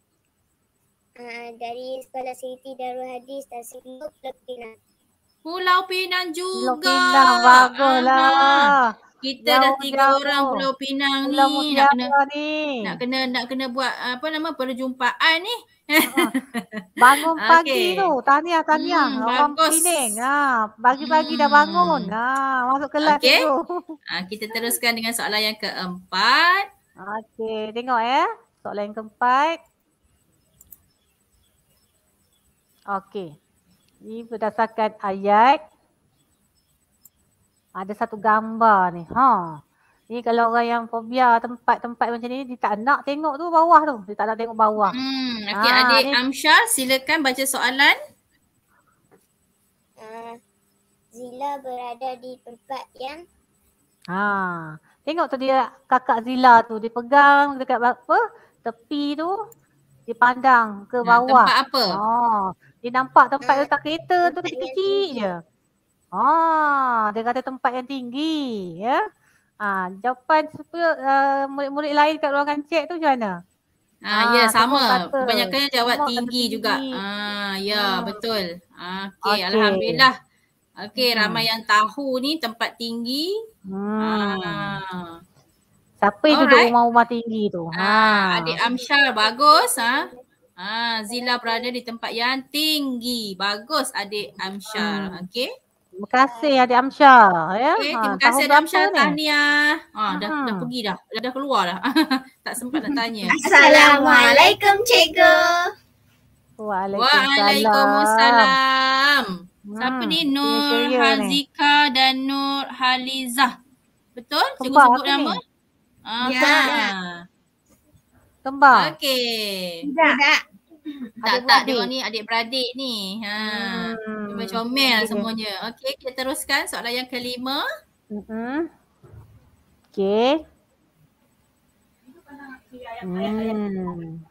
Uh, dari Sekolah Siti Darul Hadis dan Sibuk Pulau Pinang. Pulau Pinang juga. Pulau Pinang, baguslah. Ah. Lah. ah kita jauh, dah tiga jauh. orang Pulau Pinang ni Pulau nak kena lah ni. nak kena nak kena buat ah, apa nama perjumpaan ni. Bangun okay. *laughs* pagi tu. Tahniah tahniah hmm, orang bagus. Pinang. Ha, bagi-bagi hmm. dah bangun. Ha, masuk kelas okay. tu. Ha, kita teruskan dengan soalan yang keempat. Okey, tengok ya. Eh. Soalan yang keempat. Okey. Ini berdasarkan ayat ada satu gambar ni. Ha. Ni kalau orang yang fobia tempat-tempat macam ni dia tak nak tengok tu bawah tu. Dia tak nak tengok bawah. Hmm, ha, okey ha, adik Amsha silakan baca soalan. Ah, Zila berada di tempat yang Ha. Tengok tu dia kakak Zila tu dia pegang dekat apa? Tepi tu dia pandang ke hmm, bawah. Tempat apa? Ha. Dia nampak tempat ah, letak kereta tu kecil-kecil je. Ah, dia kata tempat yang tinggi, ya. Ah, jawapan uh, murid-murid lain kat ruangan chat tu macam mana? Ah, ya, ah, ah ya sama. Kebanyakan jawab tinggi, tinggi juga. Ah, ya, hmm. betul. Ah, okay, okay. alhamdulillah. Okey, hmm. ramai yang tahu ni tempat tinggi. Hmm. Ah. Siapa yang duduk rumah-rumah tinggi tu? Ha. Ah, Adik Amsyar bagus ha. Ah, Zila berada di tempat yang tinggi. Bagus Adik Amsyar. Hmm. Okey. Terima kasih Adik Amsha ya. Okay, ha, terima ha, kasih Adik Amsha Tania. Ha, dah hmm. dah pergi dah. Dah, dah keluar dah. *laughs* tak sempat nak tanya. Assalamualaikum cikgu. Waalaikumsalam. Waalaikumsalam. Hmm. Siapa ni Nur kira Hazika ni. dan Nur Halizah. Betul? Cikgu Kembar sebut nama? Ya. Ah. Ya. Kembar. Okey. Tidak. Hmm. Tak adik tak, dia ni adik-beradik ni. Ha. Hmm. Cuma comel okay. semuanya. Okey, kita teruskan soalan yang kelima. Mm-hmm. Okey. Hmm.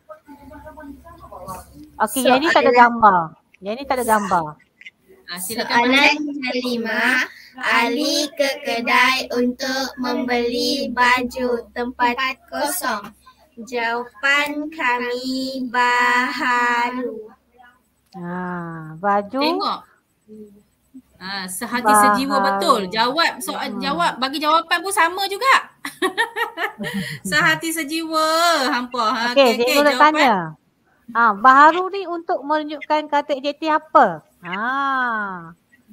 Okey, so, yang ni tak ada gambar. Yang ni tak ada gambar. Ah, soalan kelima. Ali ke kedai untuk membeli baju tempat kosong. Jawapan kami baharu. Ha, baju. Tengok. Ha, sehati baharu. sejiwa betul. Jawab soal hmm. jawab bagi jawapan pun sama juga. *laughs* sehati sejiwa. Hampa. Ha, okey, okay, okay, okay tanya. Ha, baharu ni untuk menunjukkan kata JT apa? Ha.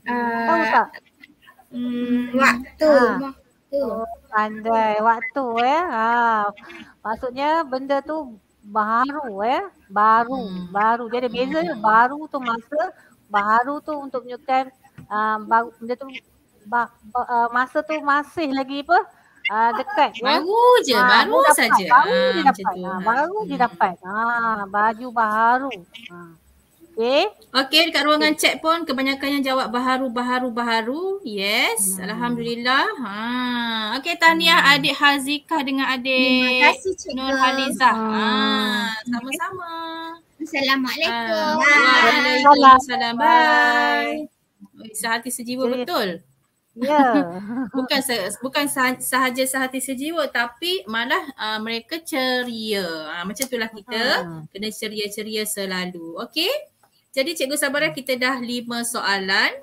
Uh, Tahu tak? Hmm, waktu. Ha. Ah. Waktu. Oh, pandai. Waktu ya. Ha. Maksudnya benda tu baru eh. Baru. Hmm. Baru. jadi ada beza hmm. Baru tu masa. Baru tu untuk menunjukkan uh, ah, benda tu ba, ba, uh, masa tu masih lagi apa. Uh, dekat. Ya? Baru ya? je. Ha, baru saja. Baru dia dapat. baru dia hmm. dapat. Ha, baju baru. Ha. Okay. Okay, dekat ruangan okay. chat pun kebanyakan yang jawab baharu, baharu, baharu. Yes. Hmm. Alhamdulillah. Ha. Okay, tahniah hmm. adik Hazikah dengan adik kasih, Nur Halizah. Ha. Hmm. Sama-sama. Assalamualaikum. Ha. Bye. Waalaikumsalam. Bye. Bye. Oh, sehati sejiwa okay. betul. Yeah. *laughs* bukan se- bukan sah- sahaja sehati sejiwa tapi malah uh, mereka ceria. Uh, macam itulah kita uh. kena ceria-ceria selalu. Okay. Jadi Cikgu Sabara kita dah lima soalan.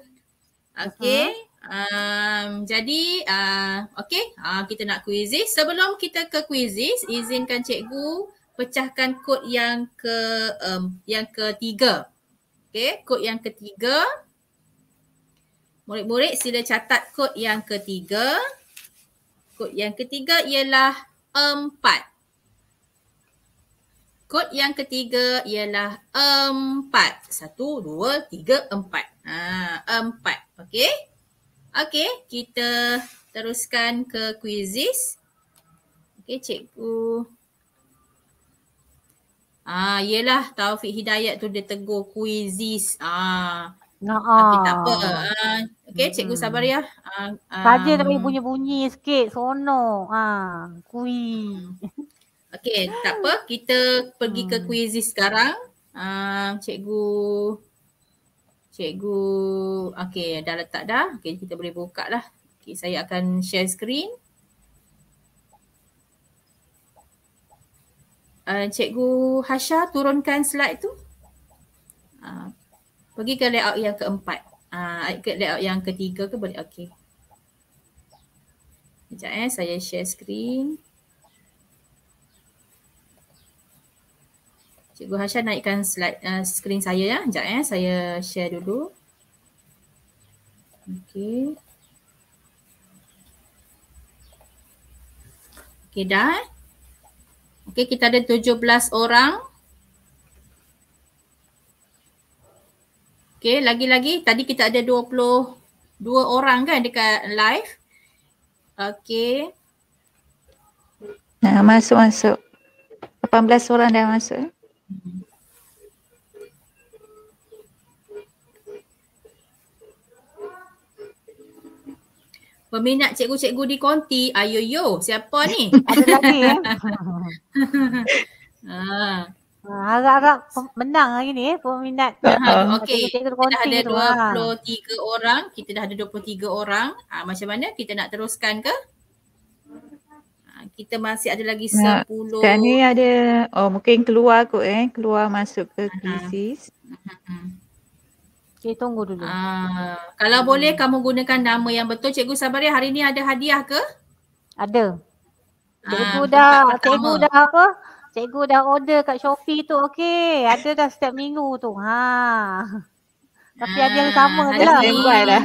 Okey. Um, jadi uh, okey uh, kita nak kuisis. Sebelum kita ke kuisis izinkan Cikgu pecahkan kod yang ke um, yang ketiga. Okey kod yang ketiga. Murid-murid sila catat kod yang ketiga. Kod yang ketiga ialah empat. Kod yang ketiga ialah empat. Satu, dua, tiga, empat. Ha, empat. Okey. Okey, kita teruskan ke kuisis Okey, cikgu. Ah, yelah Taufik Hidayat tu dia tegur quizzes. Ah. Ha. Nah. Tapi tak apa. Ah. Okey, hmm. cikgu sabar ya. Ah, Saja um. tapi bunyi-bunyi sikit. Sono. Ah, kuih. Hmm. Okey, tak apa. Kita pergi ke hmm. kuizi sekarang. Um, cikgu Cikgu Okey, dah letak dah. Okey, kita boleh buka lah. Okey, saya akan share screen. Uh, cikgu Hasha turunkan slide tu. Uh, pergi ke layout yang keempat. Uh, ke layout yang ketiga ke boleh? Okey. Sekejap eh, saya share screen. Okey. Cikgu Hasha naikkan slide uh, screen saya ya. Sekejap ya, saya share dulu. Okey. Okey dah. Okey, kita ada tujuh belas orang. Okey, lagi-lagi tadi kita ada dua puluh dua orang kan dekat live. Okey. Nah, masuk-masuk. 18 orang dah masuk. Eh. Peminat cikgu-cikgu di Konti. Ayo yo, siapa ni? Ada lagi. Ha. Eh? Ya? ha. *laughs* agak ah. ah, harap menang hari ni eh peminat. Ha, ha. *laughs* Okey. Kita ada 23 tu, orang. Kita dah ada 23 orang. Ha, macam mana kita nak teruskan ke? kita masih ada lagi sepuluh. Kat ni ada, oh mungkin keluar kot eh. Keluar masuk ke uh-huh. krisis. Uh-huh. Okay, tunggu dulu. Uh, kalau uh boleh kamu gunakan nama yang betul. Cikgu ya. hari ni ada hadiah ke? Ada. Cikgu uh, dah, pertama. cikgu dah apa? Cikgu dah order kat Shopee tu okey. Ada dah setiap minggu tu. Ha. Tapi uh, ada yang sama ah, je lah. lah. Standby dah.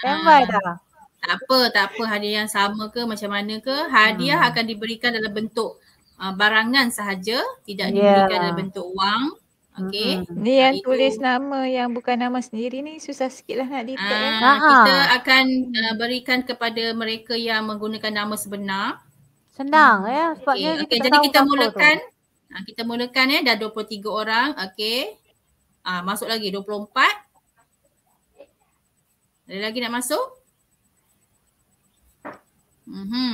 Standby dah. uh tak apa, tak apa hadiah yang sama ke macam mana ke Hadiah hmm. akan diberikan dalam bentuk uh, barangan sahaja Tidak ya. diberikan dalam bentuk wang Okay. Hmm. Ni yang Itu. tulis nama yang bukan nama sendiri ni susah sikit lah nak detect uh, eh. Ah, kita akan uh, berikan kepada mereka yang menggunakan nama sebenar Senang ya. hmm. ya sebabnya okay. Okay. kita Jadi kita mulakan tu. Ah, kita mulakan ya dah 23 orang Okey. Ah, masuk lagi 24 Ada lagi nak masuk? hmm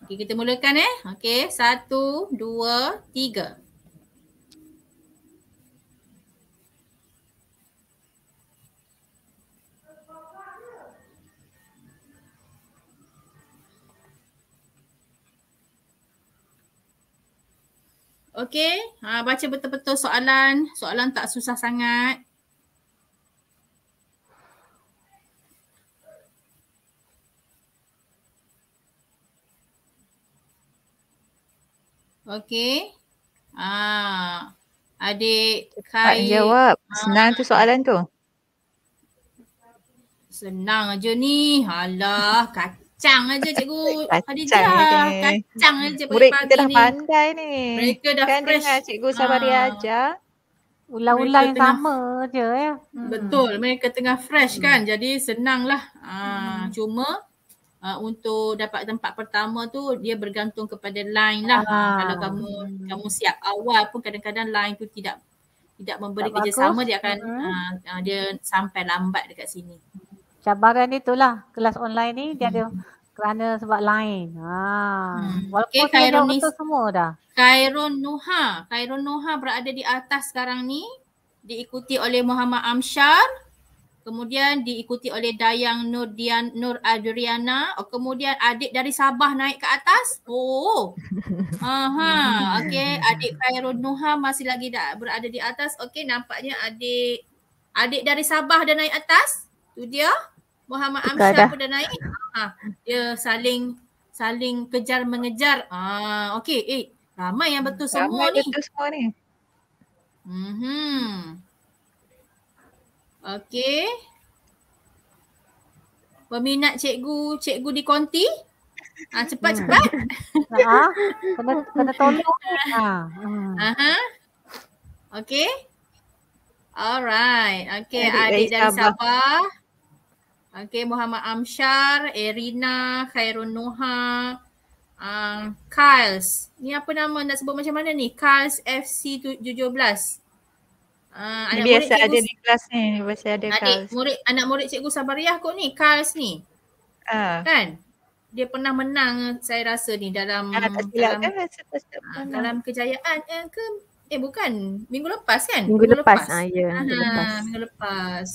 Okay, kita mulakan eh. Okay, satu, dua, tiga. Okay, ha, ah, baca betul-betul soalan. Soalan tak susah sangat. Okey. Ah. Adik Kai. Tak jawab. Ah. Senang tu soalan tu. Senang aja ni. Alah, kacang aja cikgu. Kacang aja. Kacang aja pagi-pagi Murid kita dah pandai ni. Mereka dah kan fresh. Kan dengar cikgu sabar dia ah. ajar. Ulang-ulang yang tengah, sama je ya. Hmm. Betul. Mereka tengah fresh hmm. kan. Jadi senanglah. Ah, hmm. Cuma uh, untuk dapat tempat pertama tu dia bergantung kepada line lah. Ah. Kalau kamu kamu siap awal pun kadang-kadang line tu tidak tidak memberi tak kerjasama bagus. dia akan uh uh, dia sampai lambat dekat sini. Cabaran itulah kelas online ni dia ada mm-hmm. kerana sebab line. Ha. Hmm. Walaupun okay, saya Nis- betul semua dah. Khairun Nuha. Khairun Nuha berada di atas sekarang ni. Diikuti oleh Muhammad Amshar. Kemudian diikuti oleh Dayang Nur Dian Nur Adriana. Oh, kemudian adik dari Sabah naik ke atas. Oh. *laughs* Aha, okey. Adik Khairul Nuha masih lagi dah berada di atas. Okey, nampaknya adik adik dari Sabah dah naik atas. Tu dia. Muhammad Amsyah pun dah naik. Ha, dia saling saling kejar mengejar. Ah, okey. Eh, ramai yang betul ramai semua ni. betul semua ni. Mhm. Okey. Peminat cikgu, cikgu di konti? Ah cepat hmm. cepat. Ha. Kena kena tolong. *laughs* Ha. Ha. Aha. Okey. Alright. Okey, adik eh, dari Sabah. Okey, Muhammad Amshar, Erina, Khairun Noha, uh, ah, Kyles. Ni apa nama nak sebut macam mana ni? Kyles FC 17. Uh, anak biasa murid ada cikgu, di kelas ni biasa ada adik, kals. murid anak murid cikgu Sabariah kot ni kals ni uh. kan dia pernah menang saya rasa ni dalam uh, dalam, kan, dalam, dalam kejayaan eh, ke eh bukan minggu lepas kan minggu, minggu lepas, lepas. Ah, ya, minggu, lepas. minggu lepas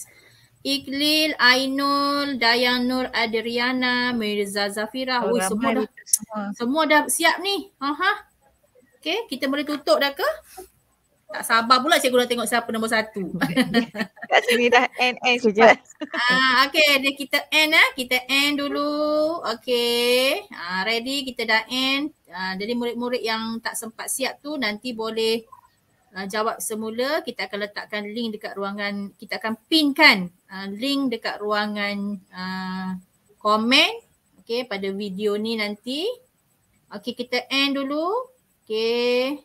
Iklil, Ainul, Dayang Nur, Adriana, Mirza, Zafira. Oh, Ui, semua dah, semua. semua dah siap ni. Aha. Okay, kita boleh tutup dah ke? Tak sabar pula cikgu nak tengok siapa nombor satu. *laughs* Kat sini dah end end saja. Ah, okay, dia kita end eh. Kita end dulu. Okay. Ah, ready, kita dah end. Ah, jadi murid-murid yang tak sempat siap tu nanti boleh ah, jawab semula. Kita akan letakkan link dekat ruangan. Kita akan pinkan ah, link dekat ruangan ah, komen. Okay, pada video ni nanti. Okay, kita end dulu. Okay.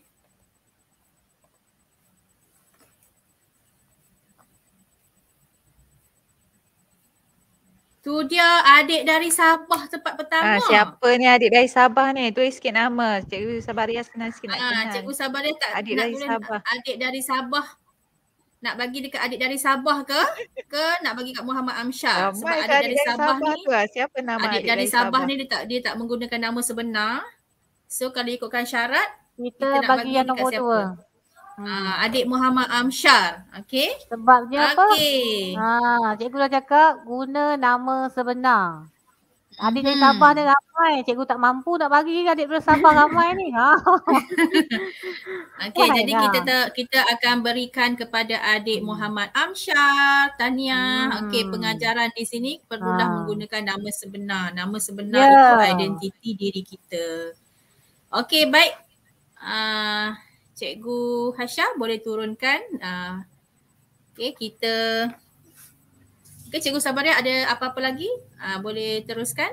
Tu dia adik dari Sabah tempat pertama. Ha, siapa ni adik dari Sabah ni? Tu sikit nama. Cikgu Sabah Rias kenal sikit. Ha, nak ah, kenal. Cikgu Sabah dia tak adik nak dari Sabah. adik dari Sabah. Nak bagi dekat adik dari Sabah ke? Ke nak bagi kat Muhammad Amsyar? Ramai ah, Sebab adik, adik, dari, Sabah, Sabah ni. Tu lah. Siapa nama adik, adik dari, Sabah, Sabah, ni dia tak dia tak menggunakan nama sebenar. So kalau ikutkan syarat kita, kita bagi bagi yang nombor dua. Siapa? Uh, adik Muhammad Amshar. Okay. Sebabnya okay. apa? Okay. Ha, cikgu dah cakap guna nama sebenar. Adik dari hmm. Sabah ni ramai. Cikgu tak mampu nak bagi adik dari Sabah ramai ni. Ha. *laughs* Okey, jadi lah. kita ter, kita akan berikan kepada adik hmm. Muhammad Amsyar tahniah. Hmm. Okey, pengajaran di sini perlulah ha. menggunakan nama sebenar. Nama sebenar yeah. itu identiti diri kita. Okey, baik. Ah uh, Cikgu Hasya boleh turunkan. Uh, okay, kita... Okay, Cikgu Sabariah ada apa-apa lagi? Uh, boleh teruskan?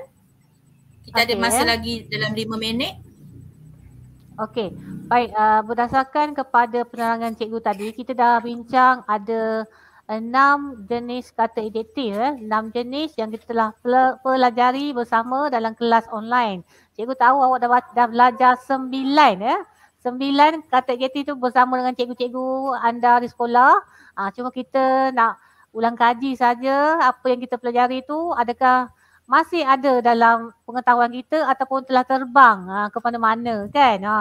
Kita okay. ada masa eh. lagi dalam lima minit. Okay. baik. Uh, berdasarkan kepada penerangan Cikgu tadi, kita dah bincang ada enam jenis kata adjektif. Eh. Enam jenis yang kita telah pelajari bersama dalam kelas online. Cikgu tahu awak dah, dah belajar sembilan. Eh sembilan kata JT tu bersama dengan cikgu-cikgu anda di sekolah. Ha, cuma kita nak ulang kaji saja apa yang kita pelajari itu adakah masih ada dalam pengetahuan kita ataupun telah terbang ha, ah, ke mana-mana kan. Ha.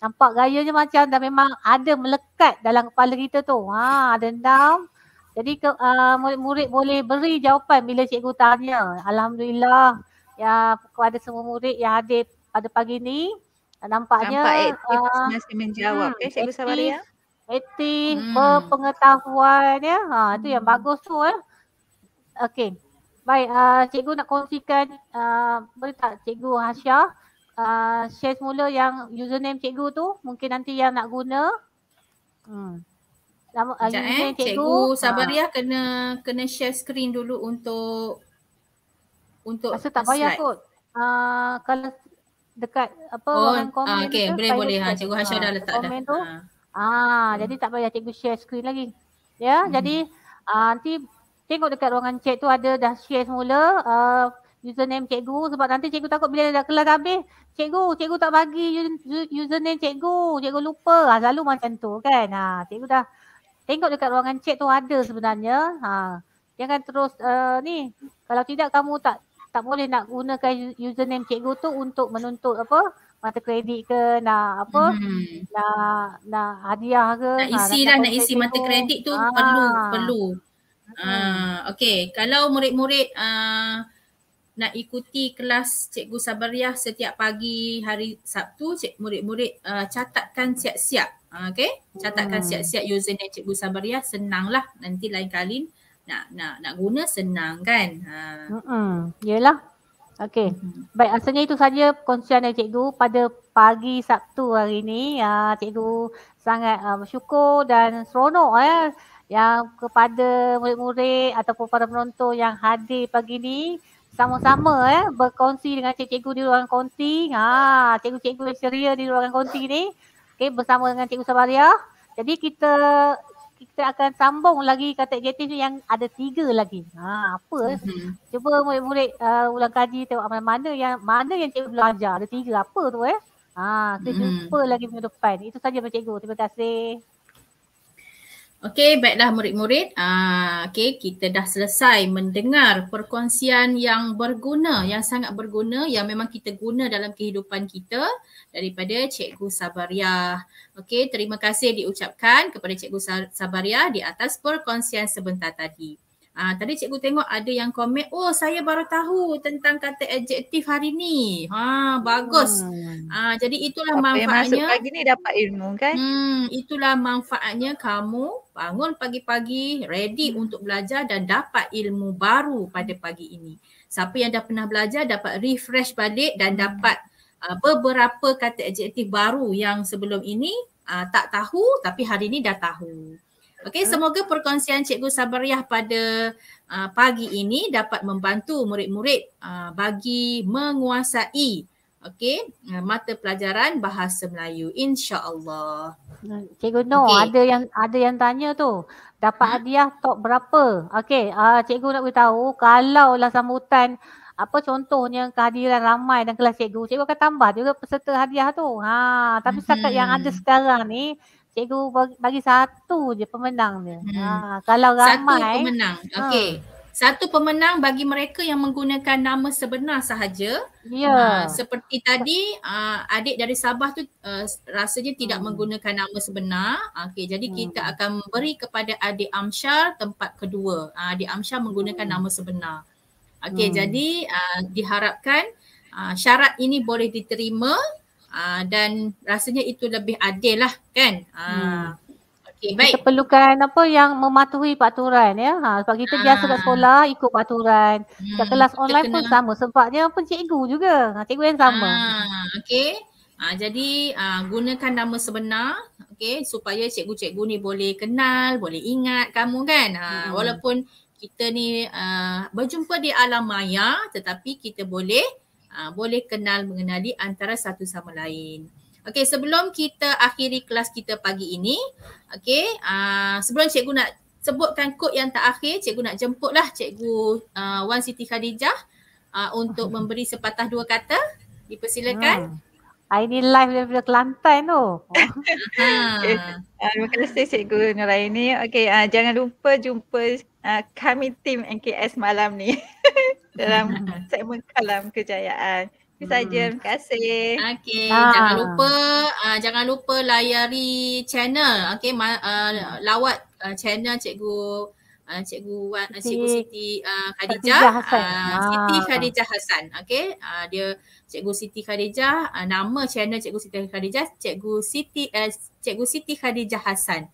Nampak gayanya macam dah memang ada melekat dalam kepala kita tu. Ha, dendam. Jadi ke, murid-murid boleh beri jawapan bila cikgu tanya. Alhamdulillah ya kepada semua murid yang hadir pada pagi ini nampaknya nampak uh, eh, masih ah, menjawab hmm, eh cikgu Samaria etik hmm. berpengetahuan ya ha tu hmm. yang bagus tu eh okey baik uh, cikgu nak kongsikan a uh, boleh tak cikgu Hasya uh, ah, share semula yang username cikgu tu mungkin nanti yang nak guna hmm Lama, Sekejap, eh. cikgu. cikgu ya. ha. kena kena share screen dulu untuk untuk Masa tak payah kot. Uh, kalau dekat apa oh, orang komen ah, okay. tu. Boleh boleh ha. Cikgu Hasya dah letak dah. tu. Ha. Ah, hmm. jadi tak payah cikgu share screen lagi. Ya, hmm. jadi ah, nanti tengok dekat ruangan chat tu ada dah share semula uh, username cikgu sebab nanti cikgu takut bila dah kelas habis cikgu cikgu tak bagi username cikgu cikgu lupa ha, selalu macam tu kan ha cikgu dah tengok dekat ruangan chat tu ada sebenarnya ha jangan terus uh, ni kalau tidak kamu tak tak boleh nak gunakan username cikgu tu untuk menuntut apa mata kredit ke nak apa hmm. nak nak hadiah ke nak isi lah nak isi lah, mata kredit tu ah. perlu perlu ah okey kalau murid-murid uh, nak ikuti kelas cikgu Sabariah setiap pagi hari Sabtu cik murid-murid uh, catatkan siap-siap uh, okey catatkan hmm. siap-siap username cikgu Sabariah senanglah nanti lain kali nak nak nak guna senang kan. Ha. Hmm. Yalah. Okey. Hmm. Baik, asalnya itu saja konsian dari cikgu pada pagi Sabtu hari ini. Ya, cikgu sangat uh, bersyukur dan seronok ya yang kepada murid-murid ataupun para penonton yang hadir pagi ni sama-sama eh berkongsi dengan cikgu di ruangan konti. Ha, cikgu-cikgu yang ceria di ruangan konti ni. Okey, bersama dengan cikgu Sabariah. Jadi kita kita akan sambung lagi kata adjektif ni yang ada tiga lagi. Ha apa? Mm-hmm. Cuba murid-murid uh, ulang kaji tengok mana yang mana yang cikgu belajar. Ada tiga apa tu eh? Ha kita mm-hmm. jumpa lagi minggu depan. Itu saja Pak Cikgu. Terima kasih. Okey, baiklah murid-murid. Ah, okey, kita dah selesai mendengar perkongsian yang berguna, yang sangat berguna, yang memang kita guna dalam kehidupan kita daripada Cikgu Sabariah. Okey, terima kasih diucapkan kepada Cikgu Sabariah di atas perkongsian sebentar tadi. Ah, tadi cikgu tengok ada yang komen, oh saya baru tahu tentang kata adjektif hari ni. Ha, bagus. Hmm. Ah, jadi itulah Apa manfaatnya. Yang masuk pagi ni dapat ilmu kan? Hmm, itulah manfaatnya kamu bangun pagi-pagi, ready hmm. untuk belajar dan dapat ilmu baru pada pagi ini. Siapa yang dah pernah belajar dapat refresh balik dan hmm. dapat uh, beberapa kata adjektif baru yang sebelum ini uh, tak tahu tapi hari ini dah tahu. Okey, semoga perkongsian Cikgu Sabariah pada uh, pagi ini dapat membantu murid-murid uh, bagi menguasai okey uh, mata pelajaran bahasa Melayu insya-Allah. Cikgu Noh okay. ada yang ada yang tanya tu. Dapat hmm? hadiah top berapa? Okey, uh, cikgu nak tahu kalau lah sambutan apa contohnya kehadiran ramai dan kelas cikgu, cikgu akan tambah juga peserta hadiah tu. Ha, tapi setakat hmm. yang ada hmm. sekarang ni cikgu bagi satu je pemenang dia. Hmm. Ha, kalau ramai. Satu pemenang. Ha. Okey. Satu pemenang bagi mereka yang menggunakan nama sebenar sahaja. Ya. Yeah. Ha, seperti tadi uh, adik dari Sabah tu uh, rasanya tidak hmm. menggunakan nama sebenar. Okey jadi hmm. kita akan beri kepada adik Amsyar tempat kedua. Uh, adik Amsyar menggunakan hmm. nama sebenar. Okey hmm. jadi uh, diharapkan uh, syarat ini boleh diterima Ah, dan rasanya itu lebih adil lah kan. Uh, ah, hmm. okay, baik. Kita perlukan apa yang mematuhi peraturan ya. Ha, sebab kita ha. biasa kat sekolah ikut peraturan. Hmm, kat kelas online kena... pun sama. Sebabnya pun cikgu juga. Ha, cikgu yang sama. Ha, okay. Ha, jadi uh, gunakan nama sebenar okay, supaya cikgu-cikgu ni boleh kenal, boleh ingat kamu kan. Ha, hmm. Walaupun kita ni uh, berjumpa di alam maya tetapi kita boleh ha, boleh kenal mengenali antara satu sama lain. Okey, sebelum kita akhiri kelas kita pagi ini, okey, uh, sebelum cikgu nak sebutkan kod yang tak akhir, cikgu nak jemputlah cikgu uh, Wan Siti Khadijah uh, untuk memberi sepatah dua kata. Dipersilakan. Hmm. Hari ni live daripada Kelantan tu. okay. *laughs* uh, ah. ah, terima kasih Cikgu Nuraini. Okay, uh, ah, jangan lupa jumpa uh, kami tim NKS malam ni. *laughs* dalam *laughs* segmen kalam kejayaan. Itu saja. Hmm. Terima kasih. Okay. Ah. Jangan lupa uh, jangan lupa layari channel. Okay. Ma- uh, lawat uh, channel Cikgu uh, cikgu Wan Siti, ah, cikgu Siti uh, Khadijah Siti Uh, Siti Khadijah Hasan. Okey. Uh, dia cikgu Siti Khadijah uh, nama channel cikgu Siti Khadijah cikgu Siti uh, cikgu Siti Khadijah Hasan.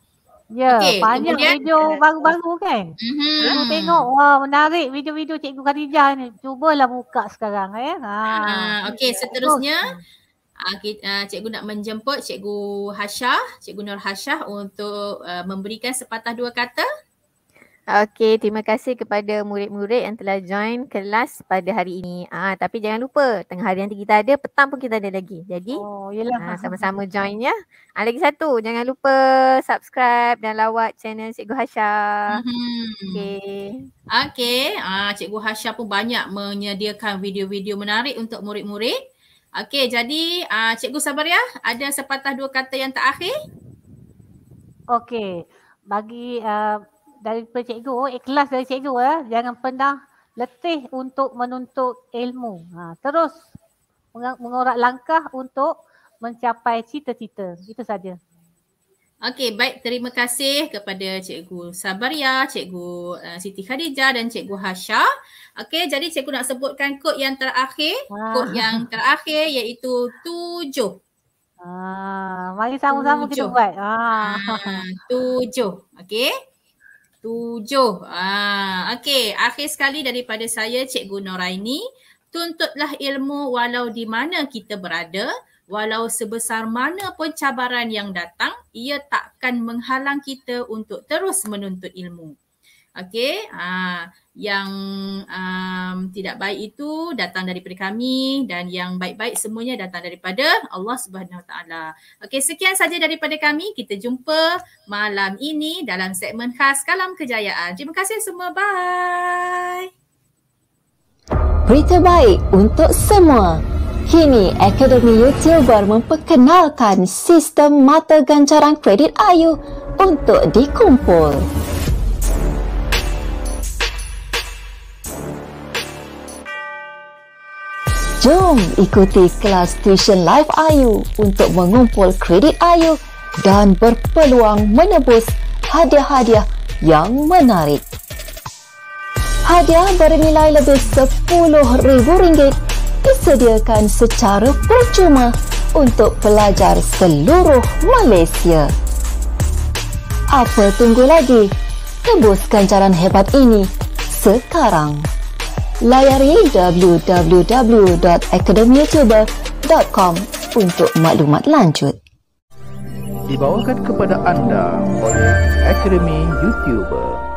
Ya, okay, banyak kemudian, video eh, baru-baru kan. Mhm. Uh, tengok wah wow, menarik video-video cikgu Khadijah ni. Cubalah buka sekarang eh. Ha. Uh, Okey, ya, seterusnya Cikgu nak menjemput Cikgu Hasyah, Cikgu Nur Hasyah untuk memberikan sepatah dua kata Okey, terima kasih kepada murid-murid yang telah join kelas pada hari ini. Ah, tapi jangan lupa, tengah hari nanti kita ada, petang pun kita ada lagi. Jadi, oh, ah, sama-sama join ya. Ah, lagi satu, jangan lupa subscribe dan lawat channel Cikgu Hasha. Okey. Mm-hmm. Okey, ah, Cikgu Hasya pun banyak menyediakan video-video menarik untuk murid-murid. Okey, jadi ah, Cikgu sabar ya. Ada sepatah dua kata yang terakhir. Okey, bagi uh, dari cikgu, oh, ikhlas dari cikgu ya. Eh. Jangan pernah letih untuk menuntut ilmu. Ha, terus mengorak langkah untuk mencapai cita-cita. Itu saja. Okey, baik. Terima kasih kepada Cikgu Sabaria, Cikgu eh, Siti Khadijah dan Cikgu Hasha. Okey, jadi Cikgu nak sebutkan kod yang terakhir. Ha. Kod yang terakhir iaitu tujuh. Ha. Mari sama-sama kita buat. Ha. Ha. Tujuh. Okey. Tujuh. Ah, Okey, akhir sekali daripada saya Cikgu Noraini. Tuntutlah ilmu walau di mana kita berada, walau sebesar mana pun cabaran yang datang, ia takkan menghalang kita untuk terus menuntut ilmu. Okey, uh, yang um, tidak baik itu datang daripada kami dan yang baik-baik semuanya datang daripada Allah Subhanahu Taala. Okey, sekian saja daripada kami. Kita jumpa malam ini dalam segmen khas Kalam Kejayaan. Terima kasih semua. Bye. Berita baik untuk semua. Kini, Akademi YouTuber memperkenalkan sistem mata ganjaran kredit Ayu untuk Dikumpul. Jom ikuti kelas tuition live Ayu untuk mengumpul kredit Ayu dan berpeluang menebus hadiah-hadiah yang menarik. Hadiah bernilai lebih rm ringgit disediakan secara percuma untuk pelajar seluruh Malaysia. Apa tunggu lagi? Tebuskan jalan hebat ini sekarang. Layari www.akademiyoutuber.com untuk maklumat lanjut. Dibawakan kepada anda oleh Akademi YouTuber.